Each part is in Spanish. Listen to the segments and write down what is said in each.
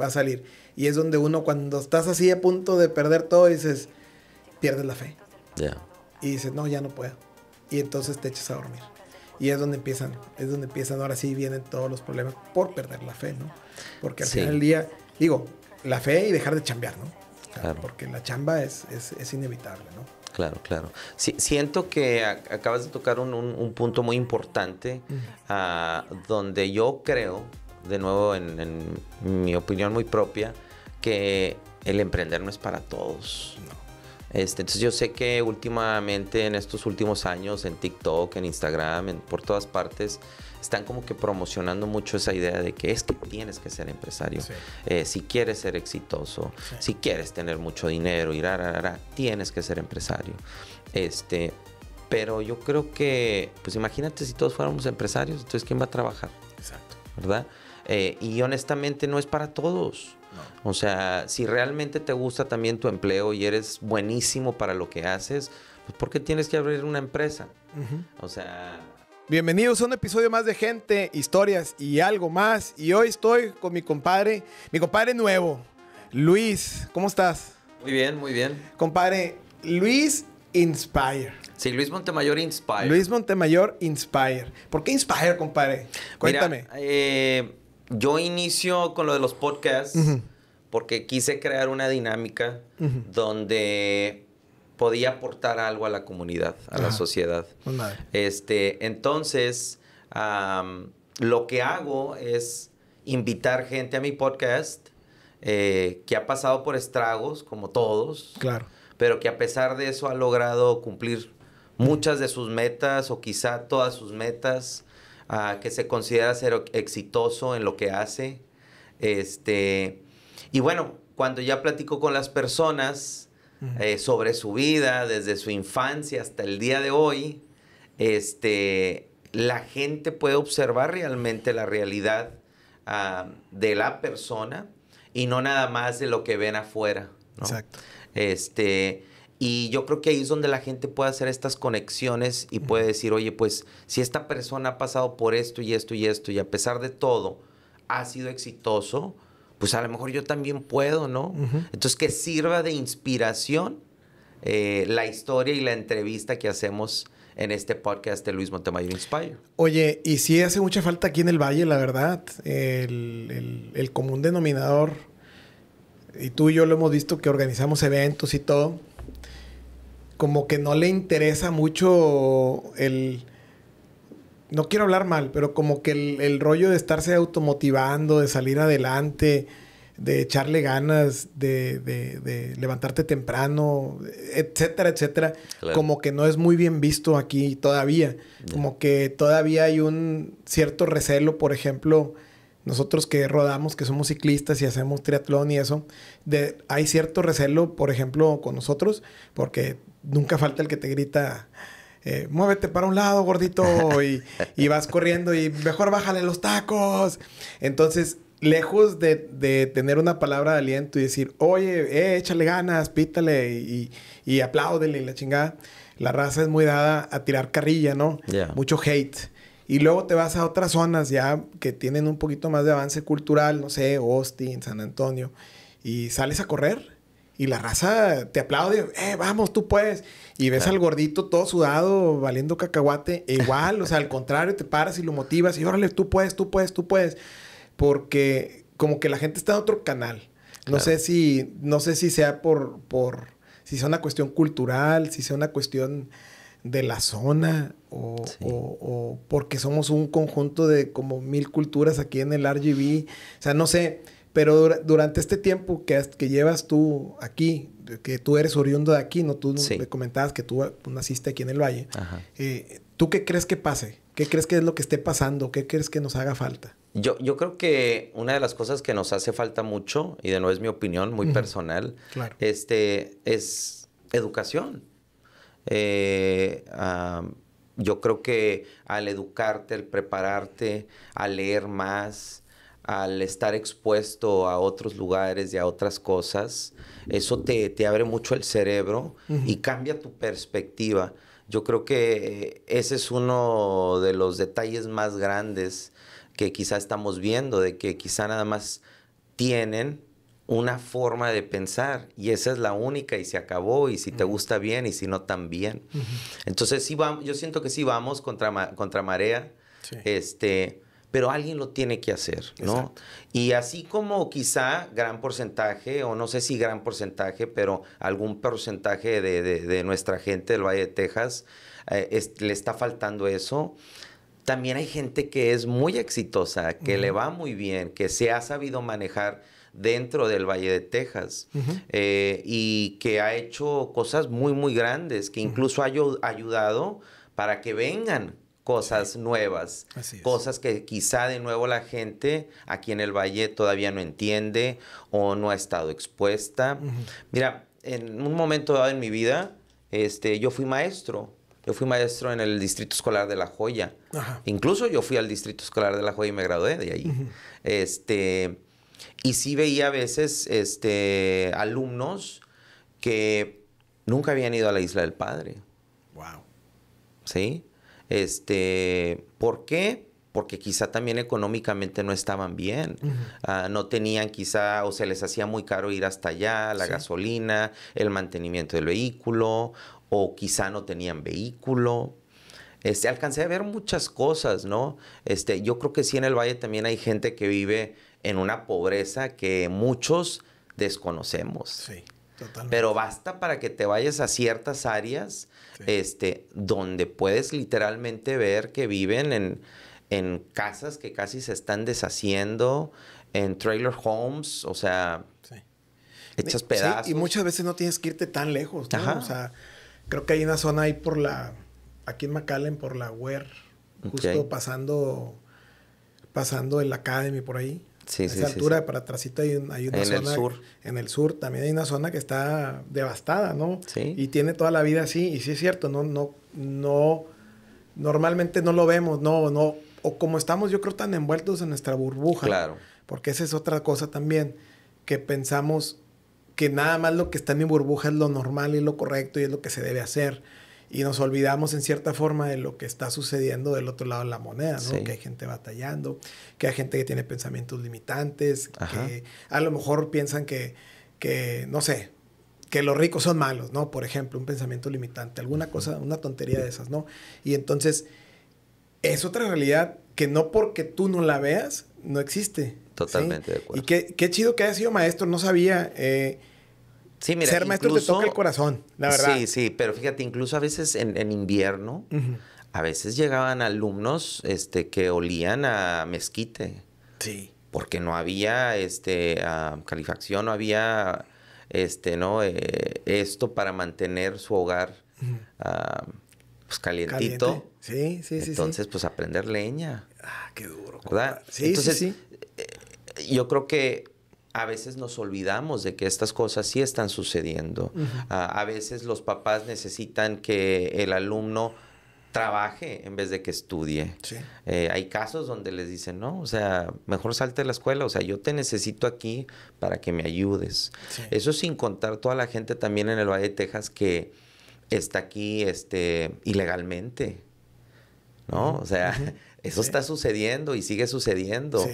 va a salir. Y es donde uno cuando estás así a punto de perder todo, dices, pierdes la fe. Y dices, no, ya no puedo. Y entonces te echas a dormir. Y es donde empiezan, es donde empiezan, ahora sí vienen todos los problemas por perder la fe, ¿no? Porque al final del día, digo, la fe y dejar de chambear, ¿no? claro. Porque la chamba es, es, inevitable, ¿no? Claro, claro. siento que acabas de tocar un, punto muy importante ah, donde yo creo de nuevo, en, mi opinión muy propia, que el emprender no es para todos. Este, entonces yo sé que últimamente, en estos últimos años, en TikTok, en Instagram, por todas partes, están como que promocionando mucho esa idea de que es que tienes que ser empresario. Eh, si quieres ser exitoso, si quieres tener mucho dinero, ir tienes que ser empresario. Este, pero yo creo que, pues imagínate si todos fuéramos empresarios, entonces ¿quién va a trabajar? Exacto. ¿Verdad? Eh, y honestamente no es para todos. O sea, si realmente te gusta también tu empleo y eres buenísimo para lo que haces, pues ¿por qué tienes que abrir una empresa? O sea... Bienvenidos a un episodio más de Gente, Historias y algo más. Y hoy estoy con mi compadre, mi compadre nuevo, Luis. ¿Cómo estás? Muy bien, muy bien. Compadre, Luis Inspire. Sí, Luis Montemayor Inspire. Luis Montemayor Inspire. ¿Por qué Inspire, compadre? Cuéntame. Eh, yo inicio con lo de los podcasts porque quise crear una dinámica donde podía aportar algo a la comunidad, a la sociedad. Pues este, entonces, lo que hago es invitar gente a mi podcast eh, que ha pasado por estragos, como todos. Claro. Pero que a pesar de eso ha logrado cumplir muchas de sus metas o quizá todas sus metas que se considera ser exitoso en lo que hace. Este, y bueno, cuando ya platico con las personas eh, sobre su vida, desde su infancia hasta el día de hoy, este, la gente puede observar realmente la realidad ah, de la persona y no nada más de lo que ven afuera. Exacto. Este, y yo creo que ahí es donde la gente puede hacer estas conexiones y puede decir, oye, pues si esta persona ha pasado por esto y esto y esto y a pesar de todo ha sido exitoso, pues a lo mejor yo también puedo, ¿no? Entonces que sirva de inspiración eh, la historia y la entrevista que hacemos en este podcast de Luis Montemayor Inspire. Oye, y sí hace mucha falta aquí en el Valle, la verdad, el, el común denominador, y tú y yo lo hemos visto que organizamos eventos y todo como que no le interesa mucho el... No quiero hablar mal, pero como que el, rollo de estarse automotivando, de salir adelante, de echarle ganas, de, de, levantarte temprano, etcétera, etcétera, como que no es muy bien visto aquí todavía. Como que todavía hay un cierto recelo, por ejemplo, nosotros que rodamos, que somos ciclistas y hacemos triatlón y eso, de, hay cierto recelo, por ejemplo, con nosotros, porque nunca falta el que te grita, eh, muévete para un lado, gordito, y, vas corriendo y mejor bájale los tacos. Entonces, lejos de, de, tener una palabra de aliento y decir, oye, eh, échale ganas, pítale y, y apláudele y la chingada, la raza es muy dada a tirar carrilla, ¿no? Mucho hate. Y luego te vas a otras zonas ya que tienen un poquito más de avance cultural, no sé, Austin, San Antonio, y sales a correr y la raza te aplaude, eh, vamos, tú puedes. Y ves al gordito todo sudado, valiendo cacahuate, e igual, o sea, al contrario, te paras y lo motivas y órale, tú puedes, tú puedes, tú puedes. Porque como que la gente está en otro canal. No sé si, no sé si sea por, por, si sea una cuestión cultural, si sea una cuestión de la zona o, o porque somos un conjunto de como mil culturas aquí en el RGB. O sea, no sé pero durante este tiempo que, que llevas tú aquí, que tú eres oriundo de aquí, ¿no? Tú me comentabas que tú ah, pues, naciste aquí en el Valle. Eh, ¿Tú qué crees que pase? ¿Qué crees que es lo que esté pasando? ¿Qué crees que nos haga falta? Yo, yo creo que una de las cosas que nos hace falta mucho, y de nuevo es mi opinión muy personal, este, es educación. Eh, yo creo que al educarte, al prepararte, a leer más, al estar expuesto a otros lugares y a otras cosas, eso te, abre mucho el cerebro y cambia tu perspectiva. Yo creo que eh, ese es uno de los detalles más grandes que quizá estamos viendo, de que quizá nada más tienen una forma de pensar y esa es la única y se acabó y si te gusta bien y si no también. Entonces sí vamos, yo siento que sí vamos contra, contra marea. Este, pero alguien lo tiene que hacer, ¿no? Y así como quizá gran porcentaje, o no sé si gran porcentaje, pero algún porcentaje de, nuestra gente del Valle de Texas eh, le está faltando eso, también hay gente que es muy exitosa, que le va muy bien, que se ha sabido manejar dentro del Valle de Texas eh, y que ha hecho cosas muy, muy grandes, que incluso ha ayudado para que vengan cosas nuevas, cosas que quizá de nuevo la gente aquí en el valle todavía no entiende o no ha estado expuesta. Mira, en un momento dado en mi vida, este, yo fui maestro. Yo fui maestro en el Distrito Escolar de La Joya. Incluso yo fui al Distrito Escolar de La Joya y me gradué de ahí. Este, y sí veía a veces este, alumnos que nunca habían ido a la Isla del Padre. Wow. ¿Sí? Este, ¿Por qué? Porque quizá también económicamente no estaban bien. Ah, no tenían quizá o se les hacía muy caro ir hasta allá, la gasolina, el mantenimiento del vehículo, o quizá no tenían vehículo. Este, alcancé a ver muchas cosas, ¿no? Este, yo creo que sí en el valle también hay gente que vive en una pobreza que muchos desconocemos. Sí. Pero basta para que te vayas a ciertas áreas este, donde puedes literalmente ver que viven en, en casas que casi se están deshaciendo, en trailer homes, o sea, hechas pedazos. y muchas veces no tienes que irte tan lejos, O sea, creo que hay una zona ahí por la, aquí en McAllen, por la Ware, justo pasando, pasando el Academy por ahí. Sí, esa altura, para atrás hay, hay, una zona... En el sur. En el sur también hay una zona que está devastada, ¿no? Sí. Y tiene toda la vida así, y sí es cierto, no, no, no... Normalmente no lo vemos, no, no... O como estamos, yo creo, tan envueltos en nuestra burbuja. Claro. Porque esa es otra cosa también, que pensamos que nada más lo que está en mi burbuja es lo normal y lo correcto y es lo que se debe hacer y nos olvidamos en cierta forma de lo que está sucediendo del otro lado de la moneda, ¿no? Que hay gente batallando, que hay gente que tiene pensamientos limitantes, que a lo mejor piensan que, que, no sé, que los ricos son malos, ¿no? Por ejemplo, un pensamiento limitante, alguna cosa, una tontería de esas, ¿no? Y entonces es otra realidad que no porque tú no la veas, no existe. Totalmente de acuerdo. Y qué, chido que haya sido maestro, no sabía. Eh, Sí, ser maestro te toca el corazón, la verdad. Sí, sí, pero fíjate, incluso a veces en, invierno, a veces llegaban alumnos este, que olían a mezquite. Sí. Porque no había este, ah, calefacción, no había este, ¿no? Eh, esto para mantener su hogar ah, pues, calientito. Sí, sí, sí. Entonces, pues aprender leña. Ah, qué duro. ¿Verdad? Sí, sí, eh, yo creo que a veces nos olvidamos de que estas cosas sí están sucediendo. a veces los papás necesitan que el alumno trabaje en vez de que estudie. Eh, hay casos donde les dicen, no, o sea, mejor salte de la escuela, o sea, yo te necesito aquí para que me ayudes. Eso sin contar toda la gente también en el Valle de Texas que está aquí este, ilegalmente, ¿no? O sea, eso está sucediendo y sigue sucediendo.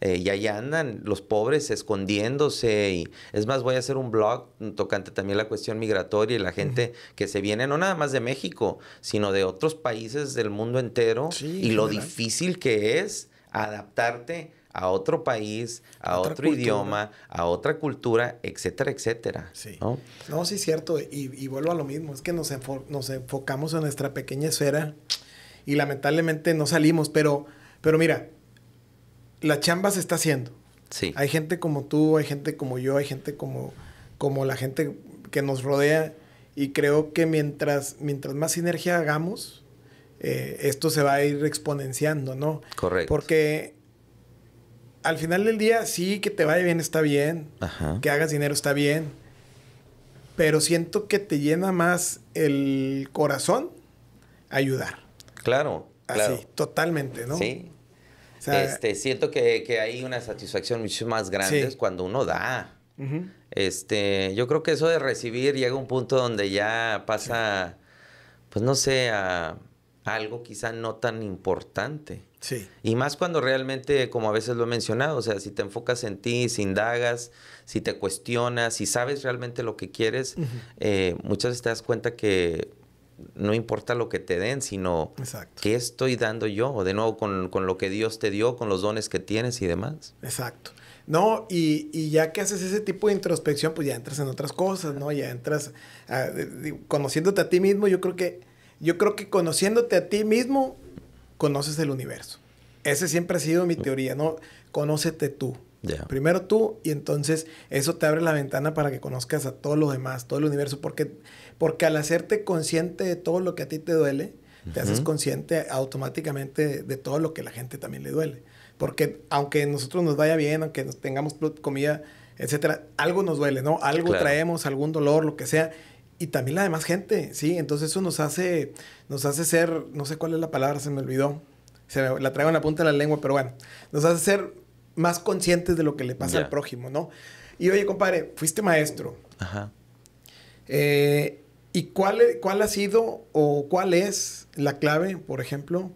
Eh, y ahí andan los pobres escondiéndose. Y es más, voy a hacer un blog tocante también la cuestión migratoria y la gente que se viene, no nada más de México, sino de otros países del mundo entero y lo difícil que es adaptarte a otro país, a otro idioma, a otra cultura, etcétera, etcétera. No, no sí, cierto. Y, vuelvo a lo mismo, es que nos, nos enfocamos en nuestra pequeña esfera y lamentablemente no salimos, pero, pero mira, la chamba se está haciendo. Sí. Hay gente como tú, hay gente como yo, hay gente como, como la gente que nos rodea y creo que mientras, mientras más sinergia hagamos, eh, esto se va a ir exponenciando, ¿no? Correcto. Porque al final del día, sí, que te vaya bien está bien, que hagas dinero está bien, pero siento que te llena más el corazón ayudar. Claro. claro. totalmente, ¿no? Sí. este, siento que, hay una satisfacción mucho más grande cuando uno da. este, yo creo que eso de recibir llega a un punto donde ya pasa, pues no sé, a, algo quizá no tan importante. Sí. Y más cuando realmente, como a veces lo he mencionado, o sea, si te enfocas en ti, si indagas, si te cuestionas, si sabes realmente lo que quieres, eh, muchas veces te das cuenta que no importa lo que te den, sino Exacto. qué estoy dando yo, O de nuevo con, lo que Dios te dio, con los dones que tienes y demás. Exacto. No, y, ya que haces ese tipo de introspección, pues ya entras en otras cosas, ¿no? Ya entras conociéndote a ti mismo, yo creo que yo creo que conociéndote a ti mismo conoces el universo. Ese siempre ha sido mi teoría, ¿no? Conócete tú. Primero tú y entonces eso te abre la ventana para que conozcas a todos los demás, todo el universo, porque porque al hacerte consciente de todo lo que a ti te duele, te haces consciente automáticamente de, todo lo que a la gente también le duele. Porque aunque nosotros nos vaya bien, aunque tengamos comida, etcétera, algo nos duele, ¿no? Algo traemos, algún dolor, lo que sea. Y también la demás gente, ¿sí? Entonces eso nos hace, nos hace ser, no sé cuál es la palabra, se me olvidó. Se me, la traigo en la punta de la lengua, pero bueno, nos hace ser más conscientes de lo que le pasa al prójimo, ¿no? Y oye, compadre, fuiste maestro. Ajá. Eh, ¿Y cuál, e-, cuál ha sido o cuál es la clave, por ejemplo,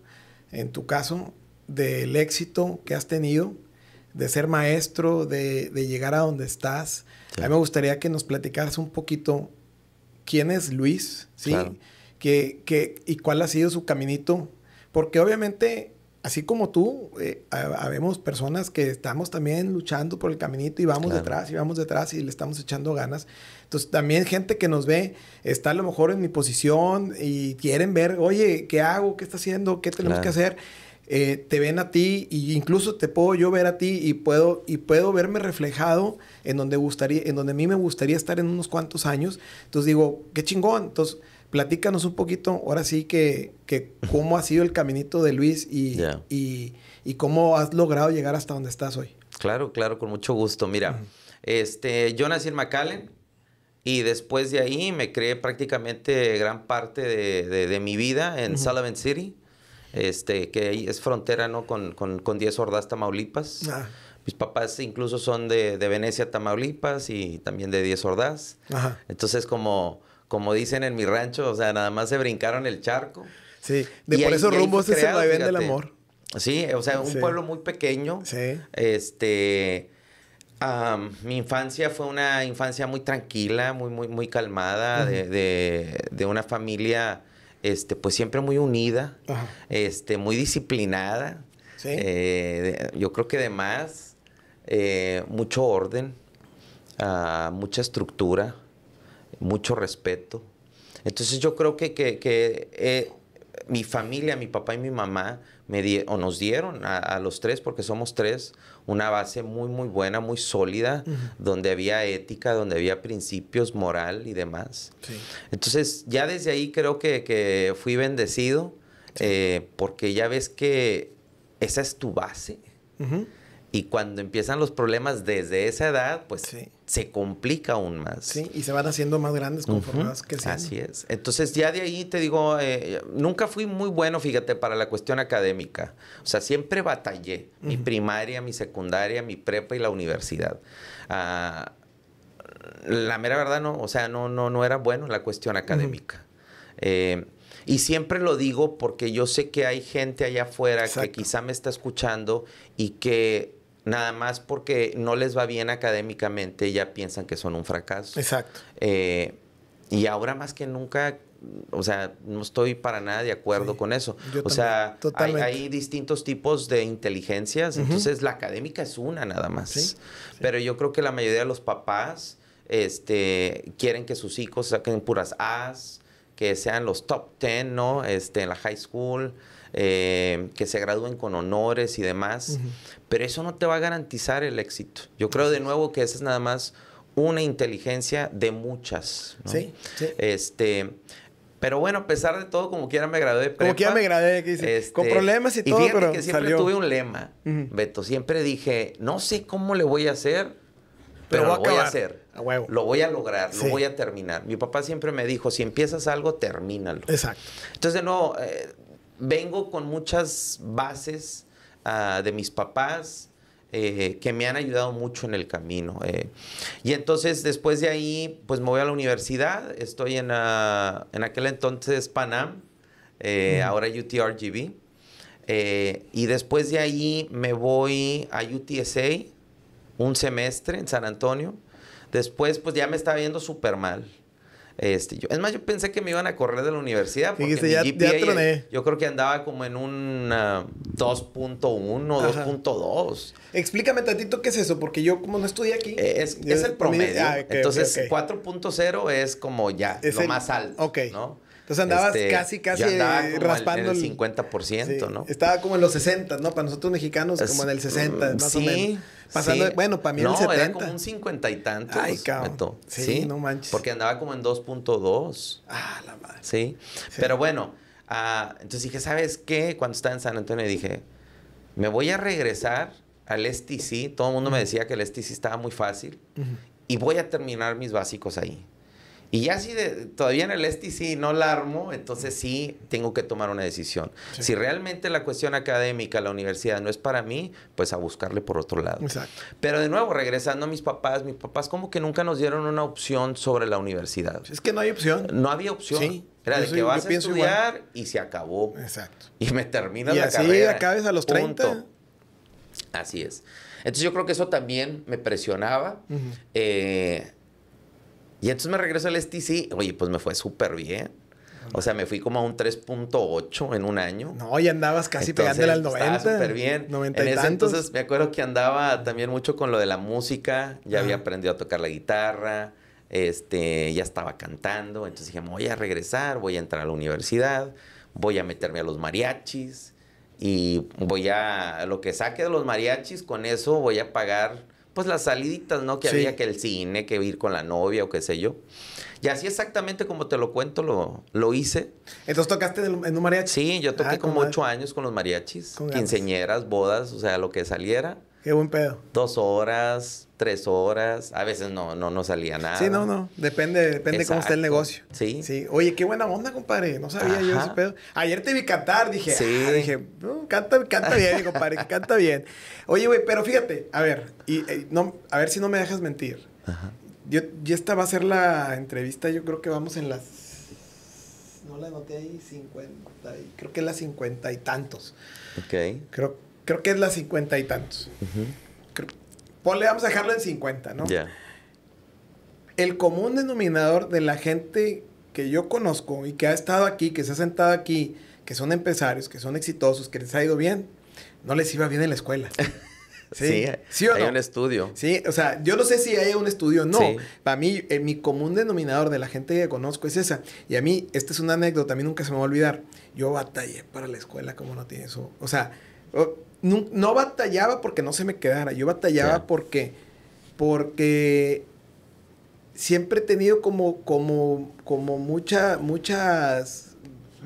en tu caso, del éxito que has tenido, de ser maestro, de, llegar a donde estás? A mí me gustaría que nos platicaras un poquito quién es Luis, ¿sí? Que, y cuál ha sido su caminito. Porque obviamente, así como tú, eh, habemos personas que estamos también luchando por el caminito y vamos detrás y vamos detrás y le estamos echando ganas. Entonces, también gente que nos ve está a lo mejor en mi posición y quieren ver, oye, ¿qué hago? ¿Qué está haciendo? ¿Qué tenemos que hacer? Eh, te ven a ti e incluso te puedo yo ver a ti y puedo y puedo verme reflejado en donde gustaría en donde a mí me gustaría estar en unos cuantos años entonces digo qué chingón entonces platícanos un poquito ahora sí que, que cómo ha sido el caminito de Luis y, y, cómo has logrado llegar hasta donde estás hoy claro claro con mucho gusto mira este yo nací en McAllen y después de ahí me creé prácticamente gran parte de, mi vida en Sullivan City, este, que es frontera ¿no? con, con, con Diez Ordaz, Tamaulipas. Ah. Mis papás incluso son de, Venecia, Tamaulipas y también de Diez Ordaz. Entonces, como, como dicen en mi rancho, o sea, nada más se brincaron el charco. Sí, de por esos rumbos se el del amor. Sí, o sea, un pueblo muy pequeño. Este mi infancia fue una infancia muy tranquila, muy, muy, muy calmada, de, una familia, este, pues siempre muy unida, este, muy disciplinada. Eh, yo creo que además, eh, mucho orden, ah, mucha estructura, mucho respeto. Entonces yo creo que, eh, mi familia, mi papá y mi mamá, me o nos dieron a los tres, porque somos tres, una base muy, muy buena, muy sólida, donde había ética, donde había principios, moral y demás. Entonces, ya desde ahí creo que, fui bendecido, eh, porque ya ves que esa es tu base. Y cuando empiezan los problemas desde esa edad, pues sí se complica aún más. Sí, y se van haciendo más grandes conforme que Así es. Entonces, ya de ahí te digo, eh, nunca fui muy bueno, fíjate, para la cuestión académica. O sea, siempre batallé. Mi primaria, mi secundaria, mi prepa y la universidad. Ah, la mera verdad, no, o sea, no, no, no era bueno la cuestión académica. Eh, y siempre lo digo porque yo sé que hay gente allá afuera que quizá me está escuchando y que nada más porque no les va bien académicamente, ya piensan que son un fracaso. Exacto. Eh, y ahora más que nunca, o sea, no estoy para nada de acuerdo con eso. o sea, hay, distintos tipos de inteligencias, entonces la académica es una nada más. Pero yo creo que la mayoría de los papás este, quieren que sus hijos saquen puras A's, que sean los top 10, ¿no? Este, en la high school. Eh, que se gradúen con honores y demás, pero eso no te va a garantizar el éxito. Yo creo de nuevo que esa es nada más una inteligencia de muchas. Este, pero bueno, a pesar de todo, como quiera me gradué de prepa. Como quiera me gradué, ¿qué dice, este, con problemas y, todo, fíjate que siempre tuve un lema, Beto. Siempre dije, no sé cómo le voy a hacer, pero, lo voy a hacer. Lo voy a lograr, lo voy a terminar. Mi papá siempre me dijo, si empiezas algo, termínalo. Exacto. Entonces, no, eh, vengo con muchas bases ah, de mis papás eh, que me han ayudado mucho en el camino. Eh. Y entonces después de ahí, pues me voy a la universidad, estoy en, ah, en aquel entonces Panam, eh, ahora UTRGB, y después de ahí me voy a UTSA un semestre en San Antonio. Después, pues ya me estaba viendo súper mal. Este, es más, yo pensé que me iban a correr de la universidad. Porque GPA, yo creo que andaba como en un 2.1, ah, 2.2. Explícame tantito qué es eso, porque yo como no estudié aquí. Eh, es, el promedio. Ah, Entonces, 4.0 es como ya lo más alto. Entonces andabas este, casi, casi raspando. el 50%, ¿no? Estaba como en los 60, ¿no? Para nosotros mexicanos, como en el 60, mm, más o menos. Sí. Pasando, bueno, para mí no, el 70. era como un 50 y tantos. Ay, Sí, no manches. Porque andaba como en 2.2. Ah, la madre. Sí. Pero bueno, ah, entonces dije, ¿sabes qué? Cuando estaba en San Antonio dije, me voy a regresar al STC. Todo el mundo me decía que el STC estaba muy fácil. Y voy a terminar mis básicos ahí. Y ya si de, todavía en el sí no la armo, entonces sí tengo que tomar una decisión. Si realmente la cuestión académica, la universidad no es para mí, pues a buscarle por otro lado. Exacto. Pero de nuevo, regresando a mis papás, mis papás como que nunca nos dieron una opción sobre la universidad. Es que no hay opción. No había opción. Era de que vas a estudiar y se acabó. Exacto. Y me termina la carrera. Y acabes a los 30. Así es. Entonces yo creo que eso también me presionaba. Y entonces me regreso al STC. Oye, pues me fue súper bien. O sea, me fui como a un 3.8 en un año. No, y andabas casi pegándole al 90. Estaba súper bien. en ese entonces me acuerdo que andaba también mucho con lo de la música. Ya había aprendido a tocar la guitarra. Este, ya estaba cantando. Entonces dije, me voy a regresar, voy a entrar a la universidad, voy a meterme a los mariachis. Y voy a, lo que saque de los mariachis, con eso voy a pagar pues las saliditas, ¿no? Que había que el cine, que ir con la novia o qué sé yo. Y así exactamente como te lo cuento, lo, lo hice. Entonces tocaste en un mariachi. Sí, yo toqué ah, como ocho años con los mariachis, quinceñeras, bodas, o sea, lo que saliera. Qué buen pedo. Dos horas, tres horas, a veces no, no, no salía nada. Sí, no, no, depende, depende cómo está el negocio. Sí. Sí, oye, qué buena onda, compadre, no sabía yo ese pedo. Ayer te vi cantar, dije, sí. Ah, dije, canta, canta bien, compadre, canta bien. Oye, güey, pero fíjate, a ver, y, eh, no, a ver si no me dejas mentir. Ajá. Yo, y esta va a ser la entrevista, yo creo que vamos en las no la noté ahí, 50, creo que es la 50 y tantos. Ok. Creo, creo que es la 50 y tantos. Ajá ponle, vamos a dejarlo en 50, ¿no? Ya. El común denominador de la gente que yo conozco y que ha estado aquí, que se ha sentado aquí, que son empresarios, que son exitosos, que les ha ido bien, no les iba bien en la escuela. Sí, sí, hay un estudio. Sí, o sea, yo no sé si hay un estudio o no. Para mí, eh, mi común denominador de la gente que conozco es esa. Y a mí, esta es una anécdota, a mí nunca se me va a olvidar. Yo batallé para la escuela como no tiene eso. O sea, no, batallaba porque no se me quedara, yo batallaba porque, porque siempre he tenido como, como, como mucha, muchas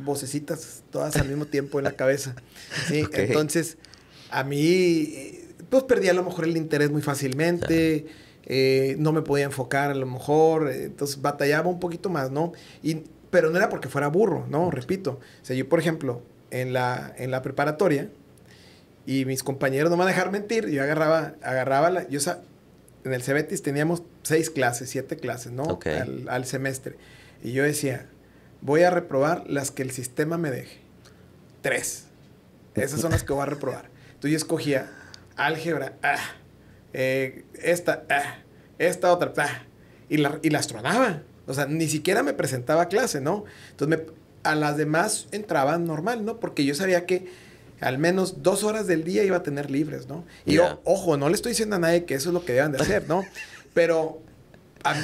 vocecitas todas al mismo tiempo en la cabeza. Entonces, a mí, pues perdía a lo mejor el interés muy fácilmente. Eh, no me podía enfocar a lo mejor, eh, entonces batallaba un poquito más, ¿no? Y, pero no era porque fuera burro, ¿no? Repito, o sea, yo por ejemplo, en la, en la preparatoria, y mis compañeros no me van a dejar mentir. Yo agarraba, agarraba la, yo en el Cebetis teníamos seis clases, siete clases, ¿no? Al, semestre. Y yo decía, voy a reprobar las que el sistema me deje. Tres. Esas son las que voy a reprobar. Entonces yo escogía álgebra, eh, esta, esta otra, y, la, y las tronaba. O sea, ni siquiera me presentaba clase, ¿no? Entonces a las demás entraban normal, ¿no? Porque yo sabía que al menos dos horas del día iba a tener libres, ¿no? Y yo, ojo, no le estoy diciendo a nadie que eso es lo que deban de hacer, ¿no? Pero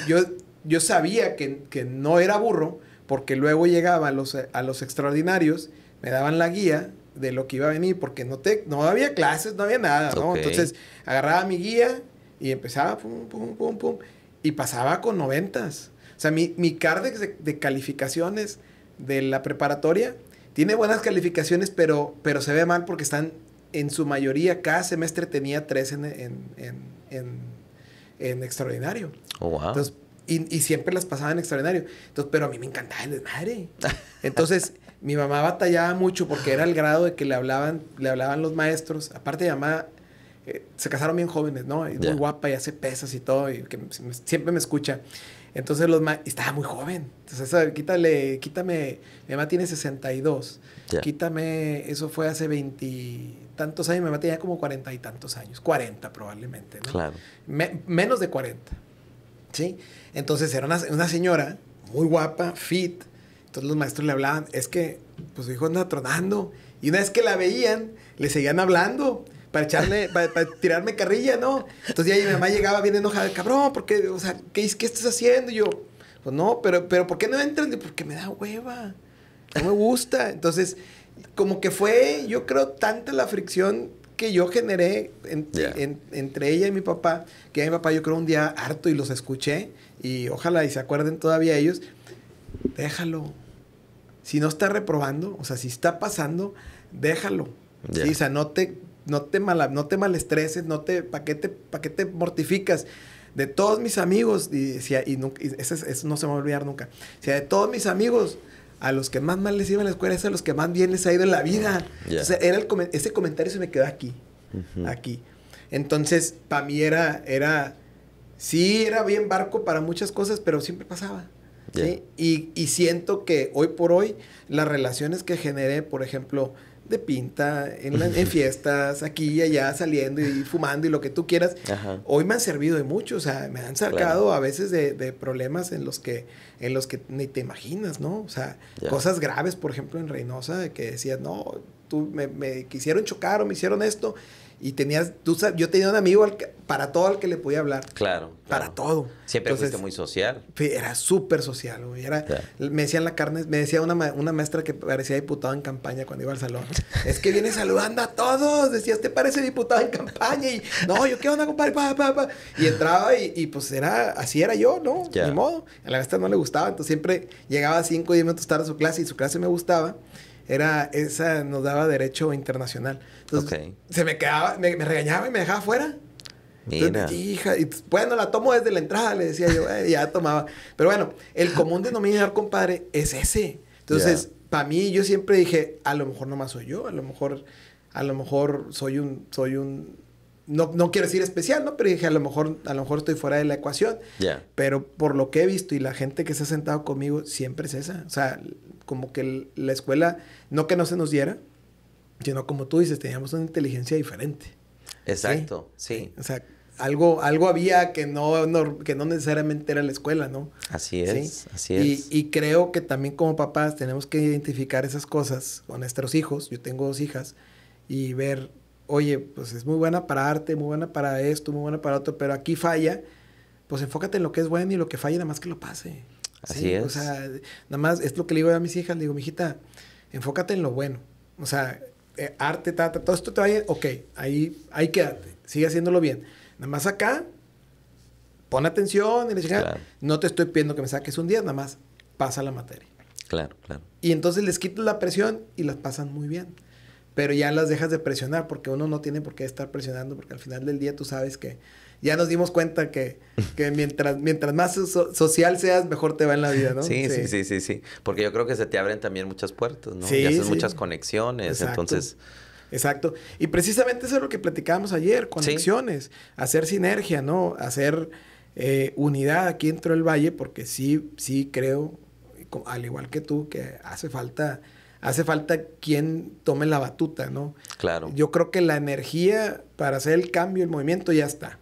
yo, yo sabía que, no era burro, porque luego llegaba a los, a los extraordinarios, me daban la guía de lo que iba a venir, porque no, te, no había clases, no había nada, ¿no? Entonces agarraba mi guía y empezaba, pum, pum, pum, pum, y pasaba con noventas. O sea, mi, mi card de calificaciones de la preparatoria tiene buenas calificaciones, pero, pero se ve mal porque están en su mayoría, cada semestre tenía tres en, en, en, en extraordinario. Oh, wow. Entonces, y, siempre las pasaba en extraordinario. Entonces, pero a mí me encantaba el madre. Entonces, mi mamá batallaba mucho porque era el grado de que le hablaban, le hablaban los maestros. Aparte, mi mamá eh, se casaron bien jóvenes, ¿no? Es muy guapa y hace pesas y todo, y que siempre me escucha. Entonces los estaba muy joven. Entonces, quítale, quítame, mi mamá tiene 62. Quítame, eso fue hace 20 tantos años, mi mamá tenía como cuarenta y tantos años, 40 probablemente, menos de 40. ¿Sí? Entonces era una, una, señora muy guapa, fit. Entonces los maestros le hablaban, es que pues su hijo anda tronando. Y una vez que la veían, le seguían hablando para echarle, para, tirarme carrilla, ¿no? Entonces ya mi mamá llegaba bien enojada, cabrón, porque, o sea, ¿qué, estás haciendo? Y yo, pues no, pero, pero ¿por qué no entras? Porque me da hueva, no me gusta. Entonces, como que fue, yo creo, tanta la fricción que yo generé entre ella y mi papá, que a mi papá yo creo un día harto y los escuché, y ojalá y se acuerden todavía ellos, déjalo. Si no está reprobando, o sea, si está pasando, déjalo. ¿sí? O sea, no te no te, mala, no te malestreses, no te, ¿para qué te, pa qué te mortificas? De todos mis amigos, y, y, eso, no se me va a olvidar nunca, de todos mis amigos, a los que más mal les iba en la escuela es a los que más bien les ha ido en la vida. era ese comentario se me quedó aquí, aquí. Entonces, para mí era, era, sí, era bien barco para muchas cosas, pero siempre pasaba. Y, y siento que hoy por hoy, las relaciones que generé, por ejemplo, pinta, en, fiestas, aquí y allá, saliendo y fumando y lo que tú quieras. Hoy me han servido de mucho, o sea, me han sacado a veces de, problemas en los, que, en los que ni te imaginas, ¿no? O sea, cosas graves, por ejemplo, en Reynosa, que decías, no, tú me, me quisieron chocar o me hicieron esto y tenías, tú yo tenía un amigo para todo al que le podía hablar. Claro. Para todo. Siempre fuiste muy social. Era súper social, güey. Era, Me decían la carne, me decía una, una maestra que parecía diputado en campaña cuando iba al salón. es que viene saludando a todos. Decía, te parece diputado en campaña. Y no, yo qué onda, compadre. Y entraba y, pues era, así era yo, ¿no? Ya. Ni modo. A la maestra no le gustaba. Entonces siempre llegaba 5 o diez minutos tarde a su clase y su clase me gustaba era esa nos daba derecho internacional. Entonces, se me quedaba, me, regañaba y me dejaba fuera. Mira. hija, y bueno, la tomo desde la entrada, le decía yo, eh, ya tomaba. Pero bueno, el común denominador, compadre, es ese. Entonces, para mí, yo siempre dije, a lo mejor nomás soy yo, a lo mejor, a lo mejor soy un, soy un, no, no, quiero decir especial, ¿no? Pero dije, a lo mejor, a lo mejor estoy fuera de la ecuación. Ya. Pero por lo que he visto y la gente que se ha sentado conmigo, siempre es esa. O sea, como que la escuela, no que no se nos diera, sino como tú dices, teníamos una inteligencia diferente. Exacto, sí. O sea, algo, algo había que no, que no necesariamente era la escuela, ¿no? Así es, así es. Y, creo que también como papás tenemos que identificar esas cosas con nuestros hijos. Yo tengo dos hijas y ver, oye, pues es muy buena para arte, muy buena para esto, muy buena para otro, pero aquí falla. Pues enfócate en lo que es bueno y lo que falla, nada más que lo pase. Así es. O sea, nada más es lo que le digo a mis hijas, le digo, mijita, enfócate en lo bueno. O sea, eh, arte, todo esto te va ir ok, ahí, ahí quédate, sigue haciéndolo bien. Nada más acá, pon atención y le no te estoy pidiendo que me saques un día, nada más pasa la materia. Claro, claro. Y entonces les quito la presión y las pasan muy bien. Pero ya las dejas de presionar porque uno no tiene por qué estar presionando porque al final del día tú sabes que ya nos dimos cuenta que, mientras, mientras más social seas, mejor te va en la vida, ¿no? Sí, sí, sí, sí, sí. Porque yo creo que se te abren también muchas puertas, ¿no? Sí, y haces muchas conexiones, entonces... Exacto. Y precisamente eso es lo que platicábamos ayer, conexiones, hacer sinergia, ¿no? Hacer eh, unidad aquí dentro del valle, porque sí, sí creo, al igual que tú, que hace falta, hace falta quien tome la batuta, ¿no? Claro. Yo creo que la energía para hacer el cambio, el movimiento ya está.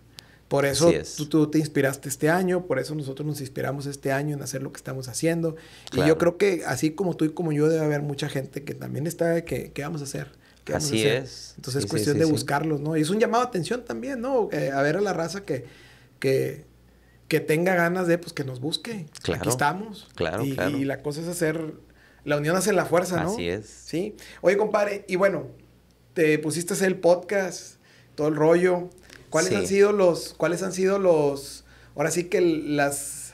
Por eso tú, te inspiraste este año, por eso nosotros nos inspiramos este año en hacer lo que estamos haciendo. Y yo creo que así como tú y como yo debe haber mucha gente que también está, que, ¿qué vamos a hacer? Así es. Entonces es cuestión de buscarlos, ¿no? Y es un llamado a atención también, ¿no? Eh, a ver a la raza que, que, que, tenga ganas de, pues que nos busque. Claro. Aquí estamos. Claro y, y la cosa es hacer, la unión hace la fuerza, ¿no? Así es. Sí. Oye, compadre, y bueno, te pusiste a hacer el podcast, todo el rollo. ¿Cuáles han sido los, cuáles han sido los, ahora sí que las,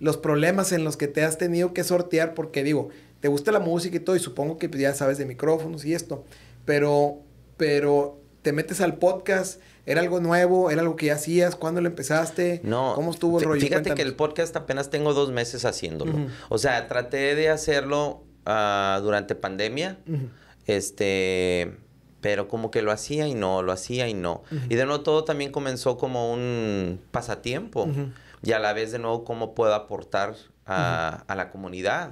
los problemas en los que te has tenido que sortear? Porque digo, te gusta la música y todo, y supongo que pues, ya sabes de micrófonos y esto, pero, pero te metes al podcast, ¿era algo nuevo? ¿Era algo que ya hacías? ¿Cuándo lo empezaste? No. ¿Cómo estuvo el rollo? Fíjate que el podcast apenas tengo dos meses haciéndolo. O sea, traté de hacerlo ah, durante pandemia. Este pero como que lo hacía y no, lo hacía y no. Y de nuevo todo también comenzó como un pasatiempo y a la vez de nuevo cómo puedo aportar a, la comunidad.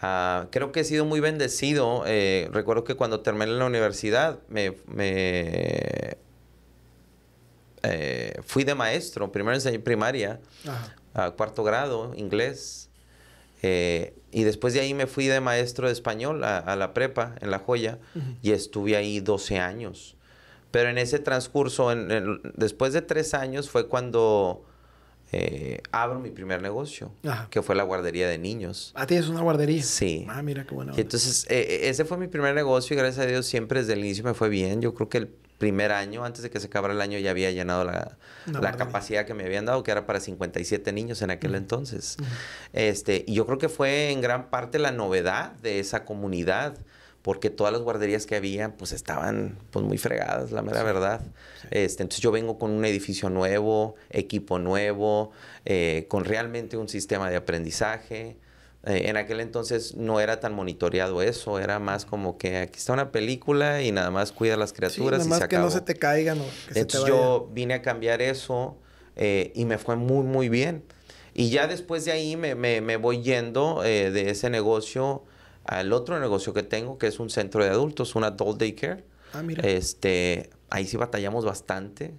Ah, creo que he sido muy bendecido. Eh, recuerdo que cuando terminé la universidad me, eh, fui de maestro, primero enseñé primaria, a cuarto grado, inglés. Eh, y después de ahí me fui de maestro de español a, la prepa en La Joya y estuve ahí 12 años. Pero en ese transcurso, después de tres años, fue cuando eh, abro mi primer negocio, que fue la guardería de niños. Ah, tienes una guardería. Sí. Ah, mira qué bueno. entonces, eh, ese fue mi primer negocio y gracias a Dios siempre desde el inicio me fue bien. Yo creo que el, primer año, antes de que se acabara el año, ya había llenado la, capacidad que me habían dado, que era para 57 niños en aquel entonces. este, y yo creo que fue en gran parte la novedad de esa comunidad, porque todas las guarderías que había, pues estaban pues, muy fregadas, la mera verdad. Este, entonces yo vengo con un edificio nuevo, equipo nuevo, eh, con realmente un sistema de aprendizaje. Eh, en aquel entonces no era tan monitoreado eso, era más como que aquí está una película y nada más cuida a las criaturas sí, más que no se te caigan Entonces yo vine a cambiar eso eh, y me fue muy, muy bien. Y ya después de ahí me, voy yendo eh, de ese negocio al otro negocio que tengo, que es un centro de adultos, un adult daycare. Ah, mira. Este, ahí sí batallamos bastante.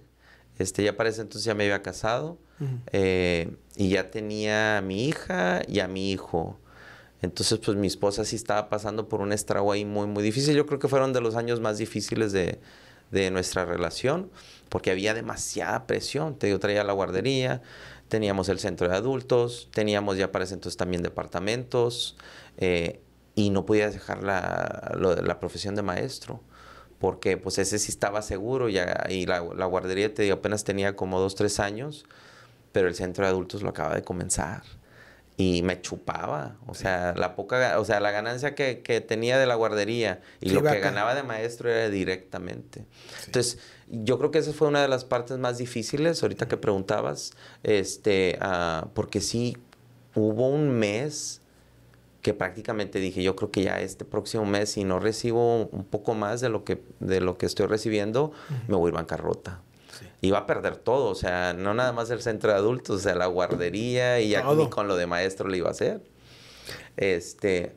Este, ya para ese entonces ya me había casado. Eh, y ya tenía a mi hija y a mi hijo. Entonces, pues mi esposa sí estaba pasando por un estrago ahí muy, muy difícil. Yo creo que fueron de los años más difíciles de, de nuestra relación, porque había demasiada presión. Te digo, traía la guardería, teníamos el centro de adultos, teníamos ya para entonces también departamentos, eh, y no podía dejar la, la, profesión de maestro, porque pues ese sí estaba seguro, ya, y la, la guardería te digo, apenas tenía como dos, tres años pero el centro de adultos lo acaba de comenzar y me chupaba, o sea, la poca, o sea, la ganancia que, tenía de la guardería y lo que ganaba de maestro era directamente. Entonces, yo creo que esa fue una de las partes más difíciles, ahorita que preguntabas, este, ah, porque sí, hubo un mes que prácticamente dije, yo creo que ya este próximo mes, si no recibo un poco más de lo que, de lo que estoy recibiendo, me voy a ir bancarrota. Iba a perder todo. O sea, no nada más el centro de adultos, o sea, la guardería y aquí con lo de maestro le iba a hacer. Este,